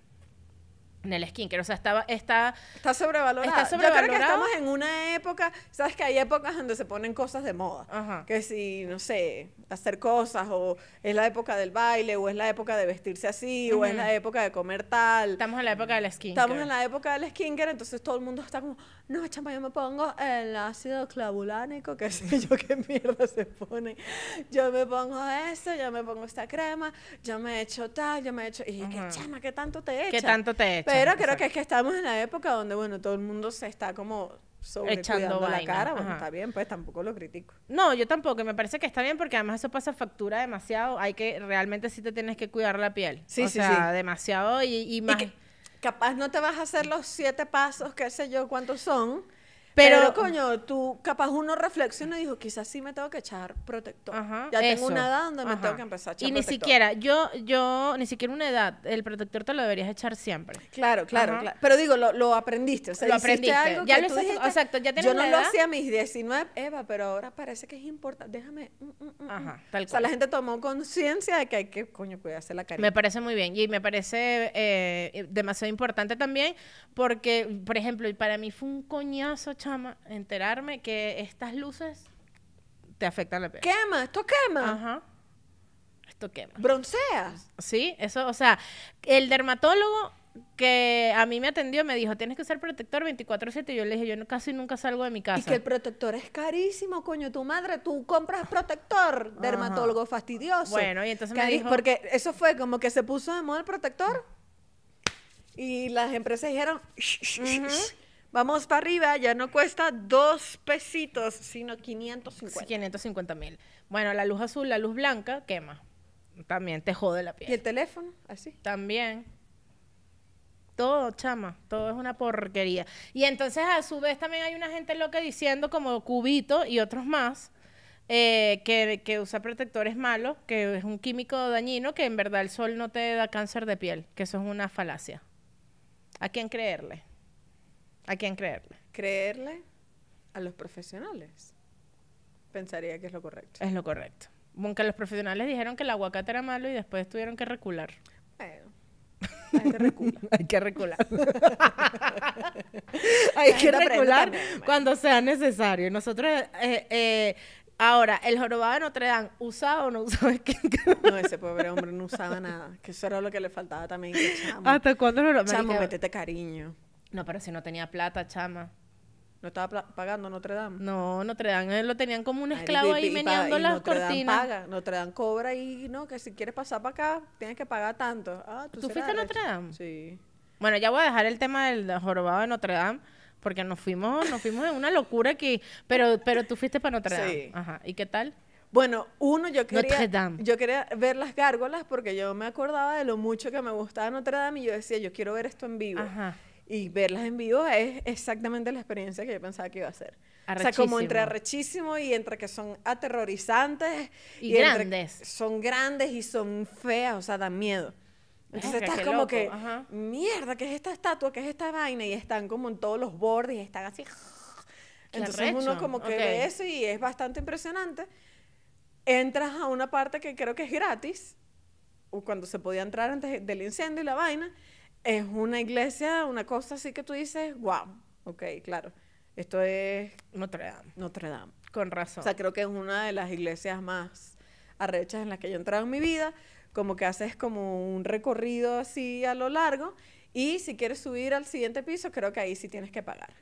en el skincare. O sea, estaba, está, está sobrevalorada. Yo creo que estamos en una época, sabes que hay épocas donde se ponen cosas de moda. Ajá. Que si, no sé, hacer cosas, o es la época del baile, o es la época de vestirse así, o es la época de comer tal. Estamos en la época del skincare. Estamos en la época del skincare, entonces todo el mundo está como, no, chama yo me pongo el ácido clavulánico, qué (laughs) sé yo qué mierda se pone. Yo me pongo eso, yo me pongo esta crema, yo me echo tal, yo me echo... Y qué chama, qué tanto te echa. Qué tanto te echa. Pero creo que es que estamos en la época donde, bueno, todo el mundo se está como echando la cara, bueno, está bien, pues tampoco lo critico. No, yo tampoco, me parece que está bien porque además eso pasa factura demasiado, hay que realmente sí te tienes que cuidar la piel. Sí, o sí, sea, sí. demasiado y, más capaz no te vas a hacer los siete pasos, qué sé yo cuántos son, pero, coño, tú capaz uno reflexiona y dijo, quizás sí me tengo que echar protector. ya tengo una edad donde me tengo que empezar a echar Y ni siquiera, yo, yo, ni siquiera una edad, el protector te lo deberías echar siempre. Claro, claro, claro. Pero digo, lo, aprendiste, o sea, lo aprendiste. ya lo tú exacto, ya tienes Yo no lo hacía a mis 19, Eva, pero ahora parece que es importante. Déjame. Mm, mm, mm, ajá, tal cual. O sea, la gente tomó conciencia de que hay que, coño, cuidarse la carita. Me parece muy bien y me parece eh, demasiado importante también porque, por ejemplo, para mí fue un coñazo, chaval a enterarme que estas luces te afectan la piel. Quema, esto quema. Esto quema. bronceas Sí, eso, o sea, el dermatólogo que a mí me atendió me dijo, tienes que usar protector 24/7. Yo le dije, yo casi nunca salgo de mi casa. Y que el protector es carísimo, coño, tu madre, tú compras protector, dermatólogo fastidioso. Bueno, y entonces me dijo... Porque eso fue como que se puso de moda el protector y las empresas dijeron... Shh, shh, Vamos para arriba, ya no cuesta dos pesitos, sino 550. 550 mil. Bueno, la luz azul, la luz blanca, quema. También te jode la piel. ¿Y el teléfono? Así. También. Todo, chama, todo es una porquería. Y entonces, a su vez, también hay una gente loca diciendo, como Cubito y otros más, eh, que, que, usa protectores malos, que es un químico dañino, que en verdad el sol no te da cáncer de piel, que eso es una falacia. ¿A quién creerle? ¿A quién creerle? Creerle a los profesionales. Pensaría que es lo correcto. Es lo correcto. Aunque los profesionales dijeron que el aguacate era malo y después tuvieron que recular. Hay que recular. (laughs) Hay que recular. (laughs) Hay que recular cuando sea necesario. Nosotros, eh, eh, ahora, el jorobado no te dan usado o no usaba (laughs) No, ese pobre hombre no usaba nada. Que eso era lo que le faltaba también. ¿Hasta cuándo lo Chamo, métete cariño. No, pero si no tenía plata, chama. ¿No estaba pagando Notre Dame? No, Notre Dame eh, lo tenían como un esclavo ahí meneando las cortinas. No paga, Notre Dame cobra y no, que si quieres pasar para acá tienes que pagar tanto. Ah, ¿Tú, fuiste a Notre Dame? Sí. Bueno, ya voy a dejar el tema del jorobado de Notre Dame porque nos fuimos, nos fuimos en una locura aquí. pero, pero tú fuiste para Notre Dame. Sí. Ajá. ¿Y qué tal? Bueno, uno yo quería, yo quería ver las gárgolas porque yo me acordaba de lo mucho que me gustaba Notre Dame y yo decía yo quiero ver esto en vivo. Ajá. Y verlas en vivo es exactamente la experiencia que yo pensaba que iba a ser. O sea, como entre arrechísimo y entre que son aterrorizantes. Y, grandes. son grandes y son feas, o sea, dan miedo. Entonces estás como que, mierda, ¿qué es esta estatua? ¿Qué es esta vaina? Y están como en todos los bordes y están así. Entonces uno como que ve eso y es bastante impresionante. Entras a una parte que creo que es gratis, o cuando se podía entrar antes del incendio y la vaina es una iglesia, una cosa así que tú dices, wow, ok, claro. Esto es Notre Dame. Notre Dame. Con razón. O sea, creo que es una de las iglesias más arrechas en las que yo he entrado en mi vida. Como que haces como un recorrido así a lo largo. Y si quieres subir al siguiente piso, creo que ahí sí tienes que pagar.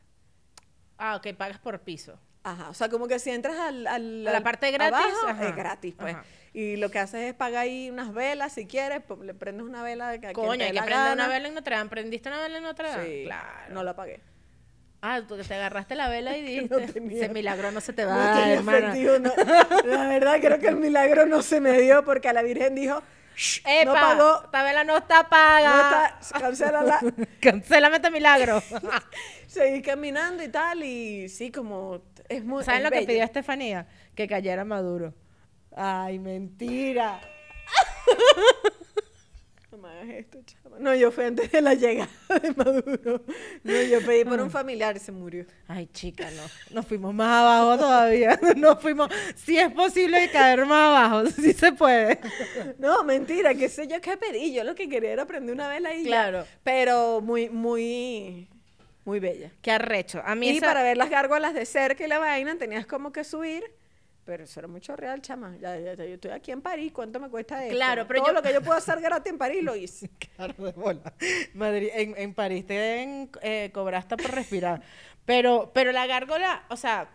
Ah, ok, pagas por piso. Ajá, o sea, como que si entras al, a la parte gratis, abajo, es gratis, pues. Y lo que haces es pagar ahí unas velas, si quieres, pues, le prendes una vela de que Coño, hay que prender una vela en Notre Dame. ¿Prendiste una vela en Notre Dame? Sí, claro. No la pagué. Ah, tú que te agarraste la vela y (laughs) dijiste, no ese milagro no se te va no a dar, no. La verdad, creo que el milagro no se me dio porque a la Virgen dijo, Epa, no pagó. Esta vela no está paga. No está, cancélala. (laughs) Cancélame este milagro. (laughs) Seguí caminando y tal, y sí, como ¿Saben lo que pidió Estefanía? Que cayera Maduro. Ay, mentira. (laughs) No yo fui antes de la llegada de Maduro. No, yo pedí por un ah. familiar, se murió. Ay, chica, no. Nos fuimos más abajo todavía. (laughs) no fuimos. Si es posible caer más abajo, (laughs) si sí se puede. No, mentira, qué sé yo qué pedí. Yo lo que quería era aprender una vela y. Claro. Pero muy, muy muy bella. Qué arrecho. A mí y para ver las gárgolas de cerca y la vaina tenías como que subir. Pero eso era mucho real, chama. Ya, yo estoy aquí en París, ¿cuánto me cuesta eso? Claro, pero yo... lo que yo puedo hacer gratis en París lo hice. (laughs) Claro, de bola. Madrid, en, en París te eh, cobraste por respirar. (laughs) Pero, pero la gárgola, o sea,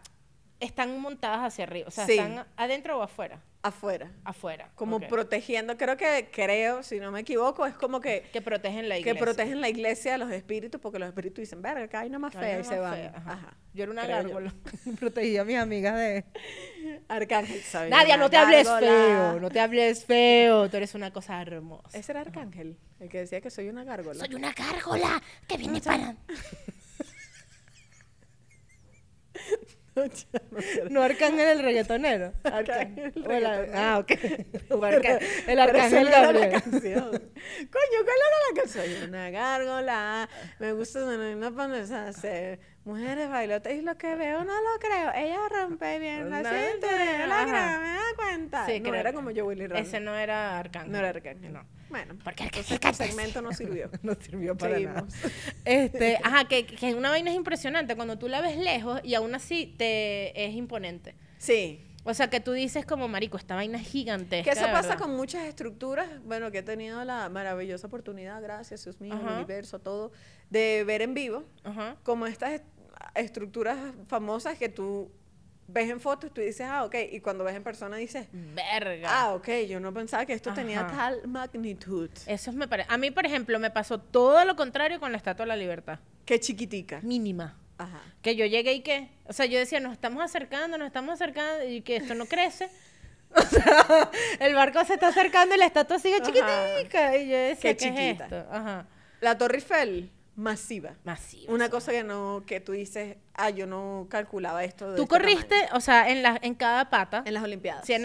están montadas hacia arriba, o sea, están adentro o afuera. Afuera. Afuera. Como protegiendo, creo que, creo, si no me equivoco, es como que... Que protegen la iglesia. Que protegen la iglesia de los espíritus, porque los espíritus dicen, verga, acá hay una más fea y se van. Ajá. Yo era una gárgola. (laughs) (laughs) Protegía a mis amigas de... Arcángel, Nadia, no te hables feo, no te hables feo, tú eres una cosa hermosa. Ese era Arcángel, el que decía que soy una gárgola. Soy una gárgola que viene para... no Arcángel el reggaetonero. Ah, ok. el Arcángel de La canción. Coño, ¿cuál era la canción? Una gárgola. Me gusta una hacer... Mujeres bailotes, y lo que veo no lo creo. Ella rompe bien la no, cintura, no, la creo, me da cuenta. Sí, no era como yo Willy Ramos. Ese no era Arcángel. No era Arcángel, no. Bueno, porque entonces pues el segmento no sirvió. (laughs) no sirvió para nada. Este, ajá, que, que una vaina es impresionante cuando tú la ves lejos y aún así te es imponente. Sí. O sea, que tú dices como, marico, esta vaina es gigantesca. Que eso pasa con muchas estructuras, bueno, que he tenido la maravillosa oportunidad, gracias, Dios mío, el universo, todo, de ver en vivo, como estas estructuras famosas que tú ves en fotos, tú dices, ah, ok, y cuando ves en persona dices, verga. Ah, ok, yo no pensaba que esto tenía tal magnitud. Eso me A mí, por ejemplo, me pasó todo lo contrario con la Estatua de la Libertad. Qué chiquitica. Mínima. Ajá. Que yo llegué y que, o sea, yo decía, nos estamos acercando, nos estamos acercando y que esto no crece. (laughs) O sea, el barco se está acercando y la estatua sigue chiquitica. Y yo decía, Qué, chiquita. Es esto? Ajá. La Torre Eiffel masiva. Una cosa que no, que tú dices, ah, yo no calculaba esto. De tú corriste, o sea, en, la, en cada pata. En las Olimpiadas. (laughs)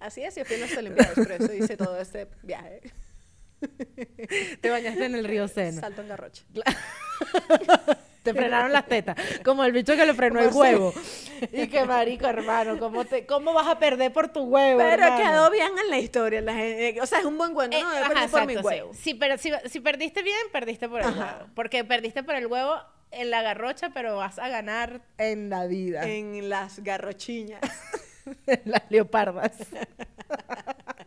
Así es, yo fui en las Olimpiadas, por eso hice todo este viaje. Te bañaste en el río Sena. Salto en garrocha. (laughs) te frenaron las tetas, como el bicho que le frenó el huevo. Y qué marico, hermano, ¿cómo, te, ¿cómo vas a perder por tu huevo? Pero quedó bien en la historia. Eh, o sea, es un buen cuento, No, eh, por mi huevo. Si, perdiste bien, perdiste por el huevo. Porque perdiste por el huevo en la garrocha, pero vas a ganar en la vida. En las garrochiñas. (laughs) en las leopardas. (laughs)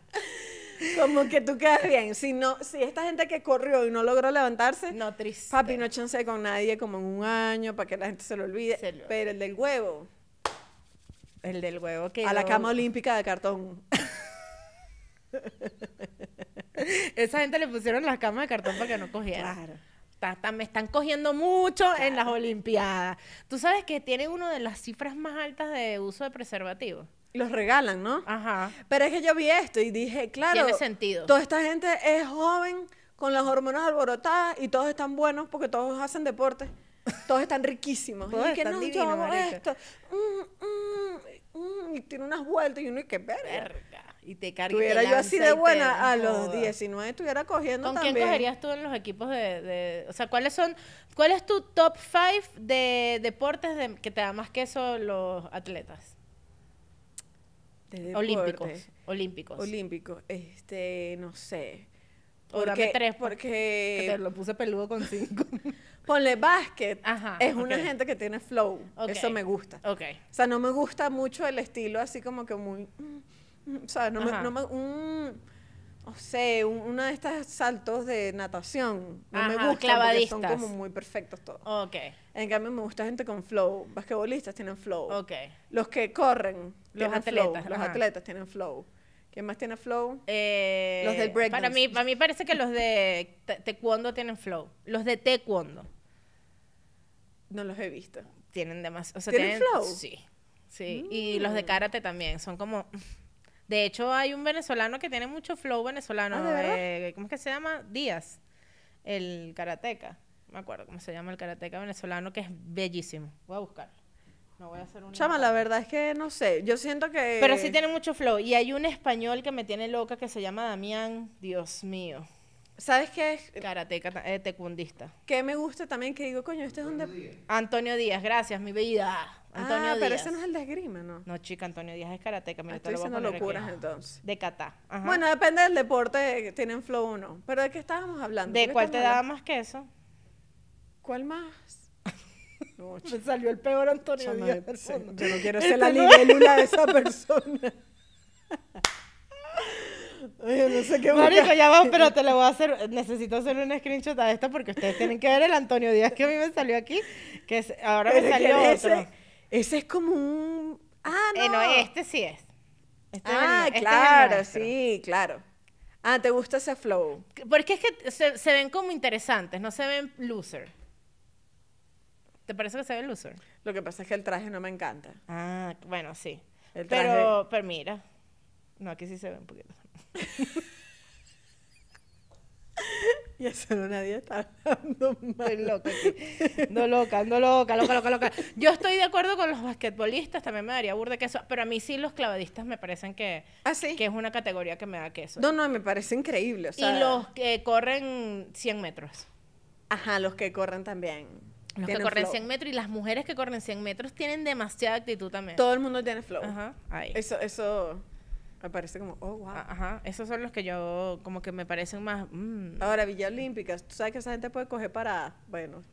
Como que tú quedas bien. Si no, si esta gente que corrió y no logró levantarse, no triste. Papi, no chance con nadie como en un año para que la gente se lo olvide. Pero el del huevo. El del huevo que. A la cama olímpica de cartón. (laughs) Esa gente le pusieron las camas de cartón para que no cogieran. Claro. me están cogiendo mucho en las Olimpiadas. Tú sabes que tiene una de las cifras más altas de uso de preservativo? los regalan, ¿no? Ajá. Pero es que yo vi esto y dije, claro. Tiene sentido. Toda esta gente es joven, con las hormonas alborotadas y todos están buenos porque todos hacen deporte. Todos están riquísimos. todos y divinos, esto. tiene unas vueltas y uno, y qué verga. Y te carga Tuviera yo así de buena, a los 19 estuviera cogiendo ¿Con quién cogerías tú en los equipos de, de, O sea, ¿cuáles son... ¿Cuál es tu top 5 de deportes que te da más queso los atletas? olímpicos. Olímpicos. Olímpicos. Este, no sé. porque, tres. Pues, porque. te lo puse peludo con cinco. (laughs) Ponle básquet. Ajá, es una gente que tiene flow. Eso me gusta. Ok. O sea, no me gusta mucho el estilo así como que muy. Mm, mm, o sea, no me no sé, uno de estos saltos de natación. No me gustan porque son como muy perfectos todos. Ok. En cambio, me gusta gente con flow. Basquetbolistas tienen flow. Los que corren los atletas. Los atletas tienen flow. ¿Quién más tiene flow? Eh, los del breakdance. Para mí, para mí parece que los de taekwondo tienen flow. Los de taekwondo. No los he visto. Tienen demasiado. ¿Tienen, flow? Sí. Mm. Y los de karate también. Son como... De hecho, hay un venezolano que tiene mucho flow venezolano. Ah, ¿Cómo es que se llama? Díaz, el karateca. Me acuerdo cómo se llama el karateca venezolano, que es bellísimo. Voy a buscarlo. No voy a hacer un. Chama, la verdad es que no sé. Yo siento que. Pero sí tiene mucho flow. Y hay un español que me tiene loca que se llama Damián. Dios mío. ¿Sabes qué es? Karateca, eh, tecundista. Que me gusta también que digo, coño, este es donde. Antonio Díaz, gracias, mi vida. Antonio ah, pero ese no es el de esgrima, ¿no? No, chica, Antonio Díaz es karateca. Estoy haciendo locuras entonces. De kata. Ajá. Bueno, depende del deporte, tienen flow o Pero ¿de qué estábamos hablando? ¿De cuál te daba más que eso? ¿Cuál más? (laughs) No, Me salió el peor Antonio Díaz. yo no quiero ser la libélula de esa persona. (laughs) Oye, no sé qué Marico, ya vamos, pero te lo voy a hacer. Necesito hacer un screenshot a esto, porque ustedes tienen que ver el Antonio Díaz que a mí me salió aquí. Que ahora me salió otro. Ese es como un... Ah, eh, no. este sí es. Este ah, este claro, sí, claro. Ah, ¿te gusta ese flow? Porque es que se, ven como interesantes, no se ven loser. ¿Te parece que se ven loser? Lo que pasa es que el traje no me encanta. Ah, bueno, sí. pero, pero mira. No, aquí sí se ve un poquito. (laughs) (laughs) Y eso no nadie está hablando no loca, no loca, loca, loca, Yo estoy de acuerdo con los basquetbolistas, también me daría burda queso, pero a mí sí los clavadistas me parecen que, ¿Ah, que es una categoría que me da queso. No, no, me parece increíble. Y los que corren 100 metros. Ajá, los que corren también. Los que corren 100 metros y las mujeres que corren 100 metros tienen demasiada actitud también. Todo el mundo tiene flow. Ajá. Ahí. Eso, eso. Me parece como, oh, wow. Ajá, esos son los que yo, como que me parecen más. Mm. Ahora, Villa Olímpica, tú sabes que esa gente puede coger parada. Bueno.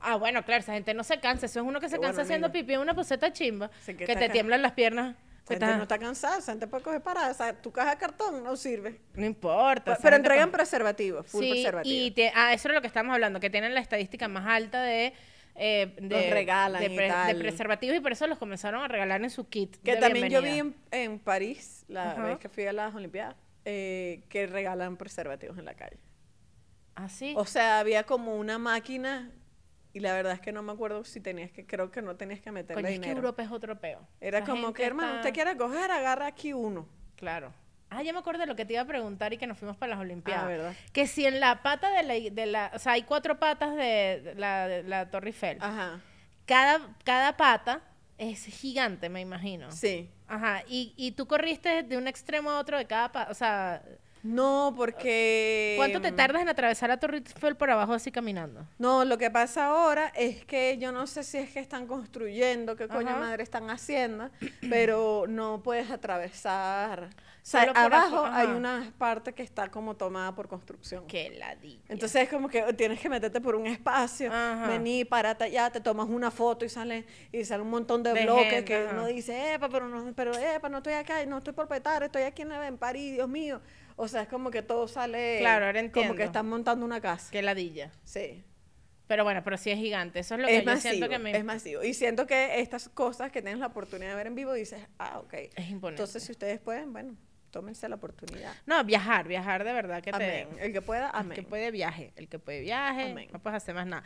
Ah, bueno, claro, esa gente no se cansa. Eso es uno que se cansa haciendo pipí en una poseta chimba, que, te tiemblan las piernas. Esa gente no está cansada, esa gente puede coger parada. O sea, tu caja de cartón no sirve. No importa. pero entregan preservativos, full sí, Y ah, eso es lo que estamos hablando, que tienen la estadística más alta de eh, de, los regalan de, y preservativos y por eso los comenzaron a regalar en su kit. Que también yo vi en, París, la vez que fui a las Olimpiadas, eh, que regalan preservativos en la calle. Ah, O sea, había como una máquina y la verdad es que no me acuerdo si tenías que, creo que no tenías que meterle dinero. Es que Europa es otro peo. Era como que, hermano, usted quiere coger, agarra aquí uno. Claro. Ah, ya me acuerdo de lo que te iba a preguntar y que nos fuimos para las Olimpiadas. Ah, que si en la pata de la, O sea, hay cuatro patas de, la, Torre Eiffel. Ajá. Cada, cada pata es gigante, me imagino. Sí. Ajá. Y, tú corriste de un extremo a otro de cada pata. O sea... No, porque... ¿Cuánto te mm, tardas en atravesar la Torre Eiffel por abajo así caminando? No, lo que pasa ahora es que yo no sé si es que están construyendo, qué coña coño madre están haciendo, pero no puedes atravesar sea, abajo hay una parte que está como tomada por construcción. Qué ladilla. Entonces es como que tienes que meterte por un espacio, vení, parate allá, te tomas una foto y sale, y sale un montón de, bloques que uno dice, epa, pero no, pero epa, no estoy acá, no estoy por petar, estoy aquí en, París, Dios mío. O sea, es como que todo sale. Claro, Como que están montando una casa. Que ladilla. Sí. Pero bueno, pero sí es gigante. Eso es lo que yo siento que me. Es masivo. Y siento que estas cosas que tienes la oportunidad de ver en vivo dices, ah, ok. Es imponente. Entonces, si ustedes pueden, bueno tómense la oportunidad. No, viajar, viajar de verdad que amén. te. El que pueda, El que puede viaje, el que puede viaje, no puedes hacer más nada.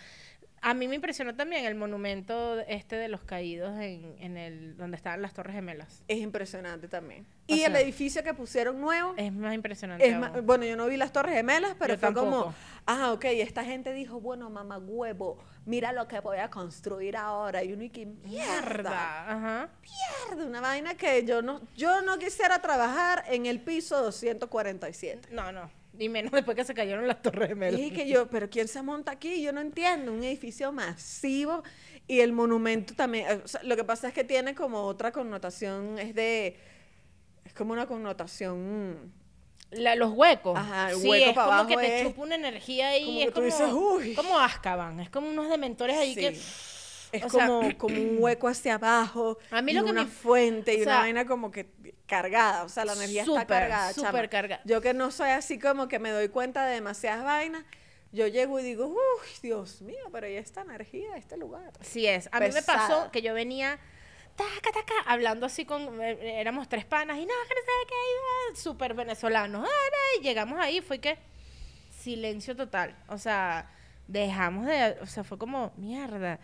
A mí me impresionó también el monumento este de los caídos en, el donde estaban las Torres Gemelas. Es impresionante también. y el edificio que pusieron nuevo. Es más impresionante. bueno, yo no vi las Torres Gemelas, pero fue como, ah, ok, esta gente dijo, bueno, mamá huevo, mira lo que voy a construir ahora. Y uno y que mierda. Ajá. una vaina que yo no, yo no quisiera trabajar en el piso 247. No, no y menos después que se cayeron las torres de Y que yo, pero ¿quién se monta aquí? Yo no entiendo, un edificio masivo y el monumento también, lo que pasa es que tiene como otra connotación, es de, es como una connotación... los huecos. Ajá, el sí, como que te chupa una energía ahí. Como es dices, uy. como Azkaban, es como unos dementores ahí que es como, un (clears throat) hueco hacia abajo. A mí y una fuente y una vaina como que cargada, o sea, la energía está cargada. Yo que no soy así como que me doy cuenta de demasiadas vainas, yo llego y digo, uy, Dios mío, pero ya esta energía, este lugar? Sí es. A mí me pasó que yo venía... Taca, taca, hablando así con, eh, éramos tres panas y no, que ah, súper venezolanos, ah, ah, y llegamos ahí, fue que silencio total, o sea, dejamos de, o sea, fue como, mierda,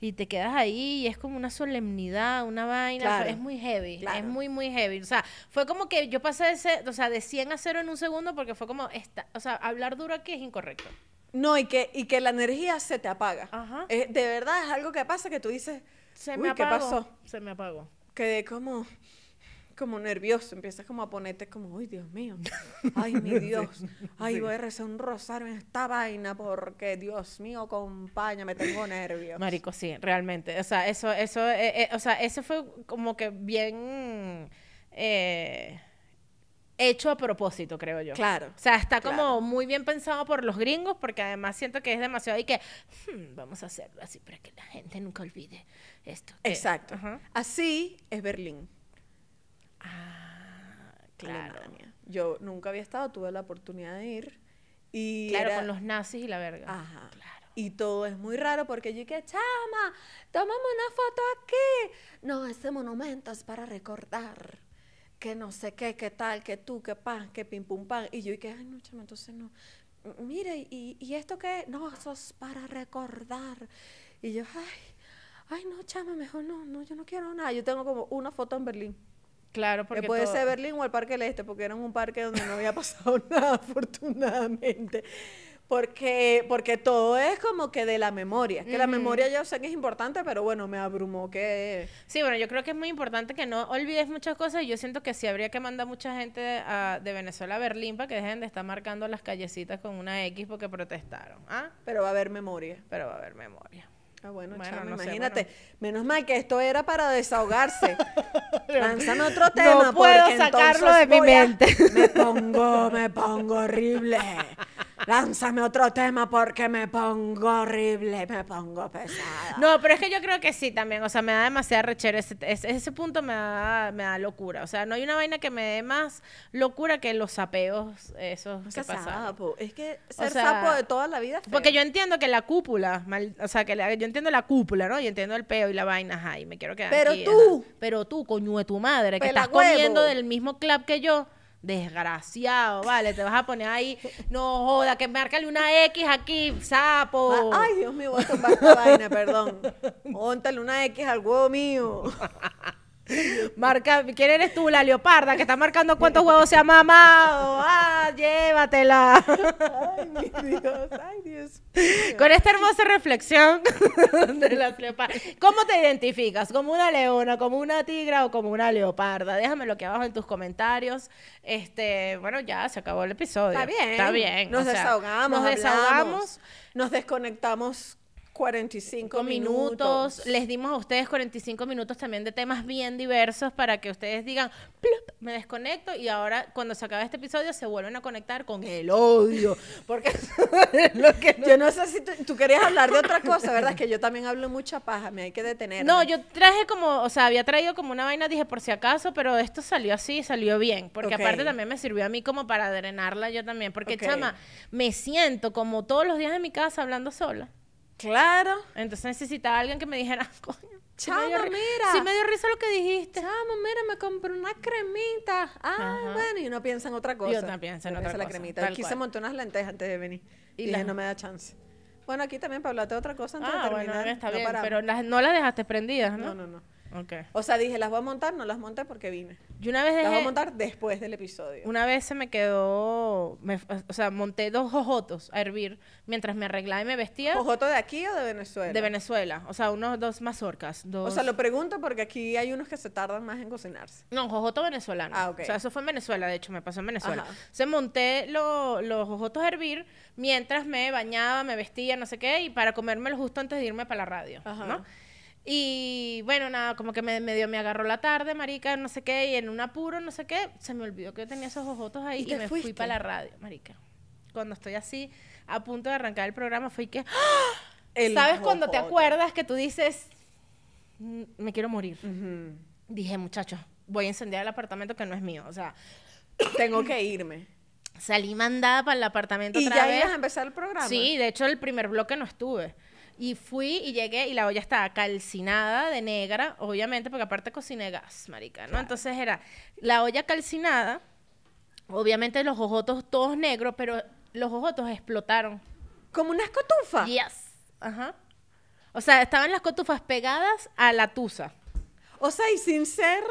y te quedas ahí y es como una solemnidad, una vaina, es muy heavy, es muy muy heavy, o sea, fue como que yo pasé de, ser, o sea, de 100 a 0 en un segundo porque fue como esta, o sea, hablar duro aquí es incorrecto. No, y que y que la energía se te apaga. de verdad es algo que pasa que tú dices, se me ¿qué pasó? Se me apagó. Quedé como como nervioso, empiezas como a ponerte como, Ay, Dios mío, (laughs) ay, mi Dios, ay, voy a rezar un rosario en esta vaina porque, Dios mío, me tengo nervios. Marico, sí, realmente, o sea, eso, eso, eh, eh, o sea, eso fue como que bien... Eh, hecho a propósito, creo yo. Claro. O sea, está como muy bien pensado por los gringos, porque además siento que es demasiado y que hmm, vamos a hacerlo así para que la gente nunca olvide esto. Exacto. Así es Berlín. Ah, claro. Yo nunca había estado, tuve la oportunidad de ir. Y claro, con los nazis y la verga. Ajá. Y todo es muy raro porque yo dije, chama, tomamos una foto aquí. No, ese monumento es para recordar que no sé qué, qué tal, que tú, qué pan, que pim pum pan. Y yo dije, ay, no, chama, entonces no. Mire, ¿y, y esto qué? No, eso es para recordar. Y yo, ay, ay, no, chama, mejor no, no, yo no quiero nada. Yo tengo como una foto en Berlín. Claro, porque. puede ser Berlín o el Parque Este, porque era un parque donde no había (laughs) pasado nada, afortunadamente. Porque, porque todo es como que de la memoria. Que la memoria ya sé que es importante, pero bueno, me abrumó que... Sí, bueno, yo creo que es muy importante que no olvides muchas cosas. Yo siento que sí habría que mandar mucha gente de, de Venezuela a Berlín para que dejen de estar marcando las callecitas con una X porque protestaron. ¿ah? Pero va a haber memoria. Pero va a haber memoria. Ah, bueno, imagínate. Menos mal que esto era para desahogarse. (laughs) Lánzame otro tema. No puedo sacarlo de mi mente. me pongo, me pongo horrible lánzame otro tema porque me pongo horrible, me pongo pesada. No, pero es que yo creo que sí también, o sea, me da demasiada rechero, ese, punto me da, me da locura, o sea, no hay una vaina que me dé más locura que los sapeos eso. no que Es que ser sapo de toda la vida. Porque yo entiendo que la cúpula, o sea, que yo entiendo la cúpula, ¿no? Yo entiendo el peo y la vaina, ajá, y me quiero quedar Pero tú. Pero tú, coño de tu madre, que estás comiendo del mismo club que yo Desgraciado, vale, te vas a poner ahí, no joda, que márcale una X aquí, sapo. Ay, Dios mío, voy a tomar esta (laughs) vaina, perdón. Móntale una X al huevo mío. (laughs) Marca, ¿quién eres tú? La leoparda que está marcando cuántos huevos se ha mamado. ¡Ah, llévatela! Ay, Dios, ay, Dios. Con esta hermosa reflexión de las leopardas. ¿Cómo te identificas? ¿Como una leona, como una tigra o como una leoparda? Déjamelo aquí abajo en tus comentarios. Este, bueno, ya se acabó el episodio. Está bien. Está bien. Nos desahogamos. Nos desconectamos desahogamos. Nos desconectamos 45 minutos. Les dimos a ustedes 45 minutos también de temas bien diversos para que ustedes digan, me desconecto y ahora cuando se acaba este episodio se vuelven a conectar con el odio. (laughs) Porque (laughs) que yo no sé si tú, querías hablar de otra cosa, ¿verdad? Es que yo también hablo mucha paja, me hay que detener. No, yo traje como, o sea, había traído como una vaina, dije por si acaso, pero esto salió así, salió bien. Porque aparte también me sirvió a mí como para drenarla yo también. Porque, chama, me siento como todos los días en mi casa hablando sola. Claro. Entonces necesitaba alguien que me dijera, (laughs) coño. mira. me dio risa lo que dijiste. Chamo, mira, me compré una cremita. Ah, bueno, y uno piensa en otra cosa. Yo también pienso en otra cosa. Aquí se montó unas lentejas antes de venir. Y, no me da chance. Bueno, aquí también para hablarte otra cosa antes ah, de terminar. Bueno, está pero no las dejaste prendidas, ¿no? No, no, no. O sea, dije, las voy a montar, no las monté porque vine. Yo una vez dejé, Las voy a montar después del episodio. Una vez se me quedó, o sea, monté dos jojotos a hervir mientras me arreglaba y me vestía. ¿Jojoto de aquí o de Venezuela? De Venezuela, o sea, unos dos mazorcas. Dos... O sea, lo pregunto porque aquí hay unos que se tardan más en cocinarse. No, jojoto venezolano. Ah, ok. O sea, eso fue en Venezuela, de hecho, me pasó en Venezuela. Se monté los jojotos a hervir mientras me bañaba, me vestía, no sé qué, y para comérmelo justo antes de irme para la radio, Ajá. Y bueno, nada, como que me, medio me agarró la tarde, marica, no sé qué, y en un apuro, no sé qué, se me olvidó que yo tenía esos ojotos ahí y, me fui para la radio, marica. Cuando estoy así, a punto de arrancar el programa, fui que... ¡Ah! ¿Sabes cuando te acuerdas que tú dices, mm, me quiero morir? Dije, muchachos, voy a incendiar el apartamento que no es mío, o sea... (coughs) Tengo que irme. Salí mandada para el apartamento ¿Y ya vez. ibas a empezar el programa? Sí, de hecho el primer bloque no estuve. Y fui y llegué y la olla estaba calcinada de negra, obviamente, porque aparte cociné gas, marica, ¿no? Entonces era la olla calcinada, obviamente los ojotos todos negros, pero los ojotos explotaron. ¿Como unas cotufas? Yes. Ajá. O sea, estaban las cotufas pegadas a la tusa. O sea, y sin ser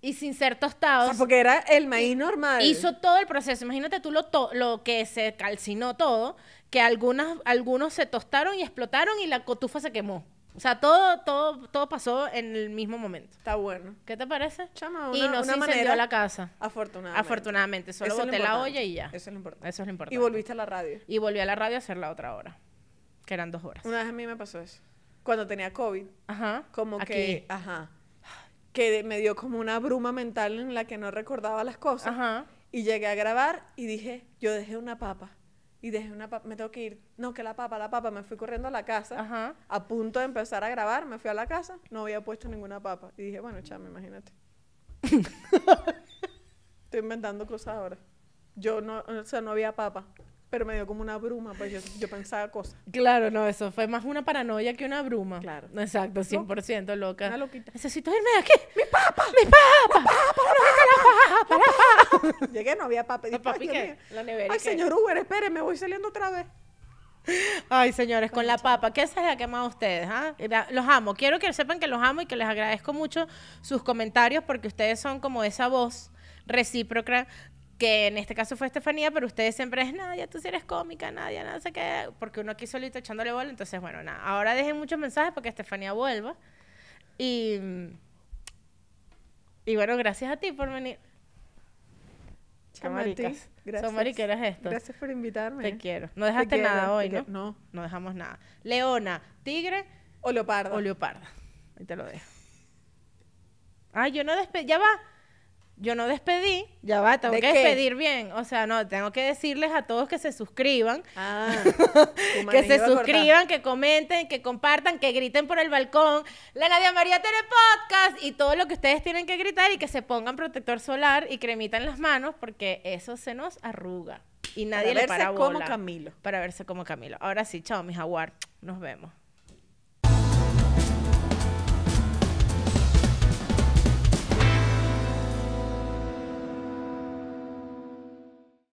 y sin ser tostados. porque era el maíz normal. Hizo todo el proceso. Imagínate tú lo, lo que se calcinó todo que algunas, algunos se tostaron y explotaron y la cotufa se quemó. O sea, todo, todo, todo pasó en el mismo momento. Está bueno. ¿Qué te parece? Chama, una, y no se manera, la casa. Afortunadamente. Afortunadamente. Solo boté la olla y ya. Eso es lo importante. Eso es lo importante. Y volviste a la radio. Y volví a la radio a hacer la otra hora. Que eran dos horas. Una vez a mí me pasó eso. Cuando tenía COVID. Ajá. Como que. Ajá. Que me dio como una bruma mental en la que no recordaba las cosas. Ajá. Y llegué a grabar y dije, yo dejé una papa y dejé una papa, me tengo que ir, no, que la papa, la papa, me fui corriendo a la casa, a punto de empezar a grabar, me fui a la casa, no había puesto ninguna papa. Y dije, bueno, chame, imagínate. (laughs) Estoy inventando cosas ahora. Yo no, o sea, no había papa, pero me dio como una bruma, pues yo, pensaba cosas. Claro, no, eso fue más una paranoia que una bruma. Claro. Exacto, 100% loca. Una loquita. Necesito irme de aquí. ¡Mi papa! ¡Mi papa! papa! (laughs) Llegué, no había papa La Ay, señor Uber, espere, me voy saliendo otra vez. Ay, señores, con la papa. ¿Qué es la que a ustedes? Ah? Los amo. Quiero que sepan que los amo y que les agradezco mucho sus comentarios porque ustedes son como esa voz recíproca que en este caso fue Estefanía, pero ustedes siempre es nadie tú sí eres cómica, nadie nada, sé qué, porque uno aquí solito echándole bola, entonces bueno, nada, ahora dejen muchos mensajes porque Estefanía vuelva y y bueno, gracias a ti por venir. Son Gracias. Gracias por invitarme. Te quiero. No dejaste nada hoy, ¿no? No. No dejamos nada. Leona, tigre. O leopardo. O leopardo. Ahí te lo dejo. Ah, yo no despe... Ya va yo no despedí, ya va, tengo que despedir bien. O sea, no, tengo que decirles a todos que se suscriban, ah, (laughs) que se suscriban, que comenten, que compartan, que griten por el balcón, la Nadia María tiene Podcast y todo lo que ustedes tienen que gritar y que se pongan protector solar y cremita en las manos porque eso se nos arruga. Y nadie para le para verse como Camilo. Para verse como Camilo. Ahora sí, chao, mis jaguar. Nos vemos.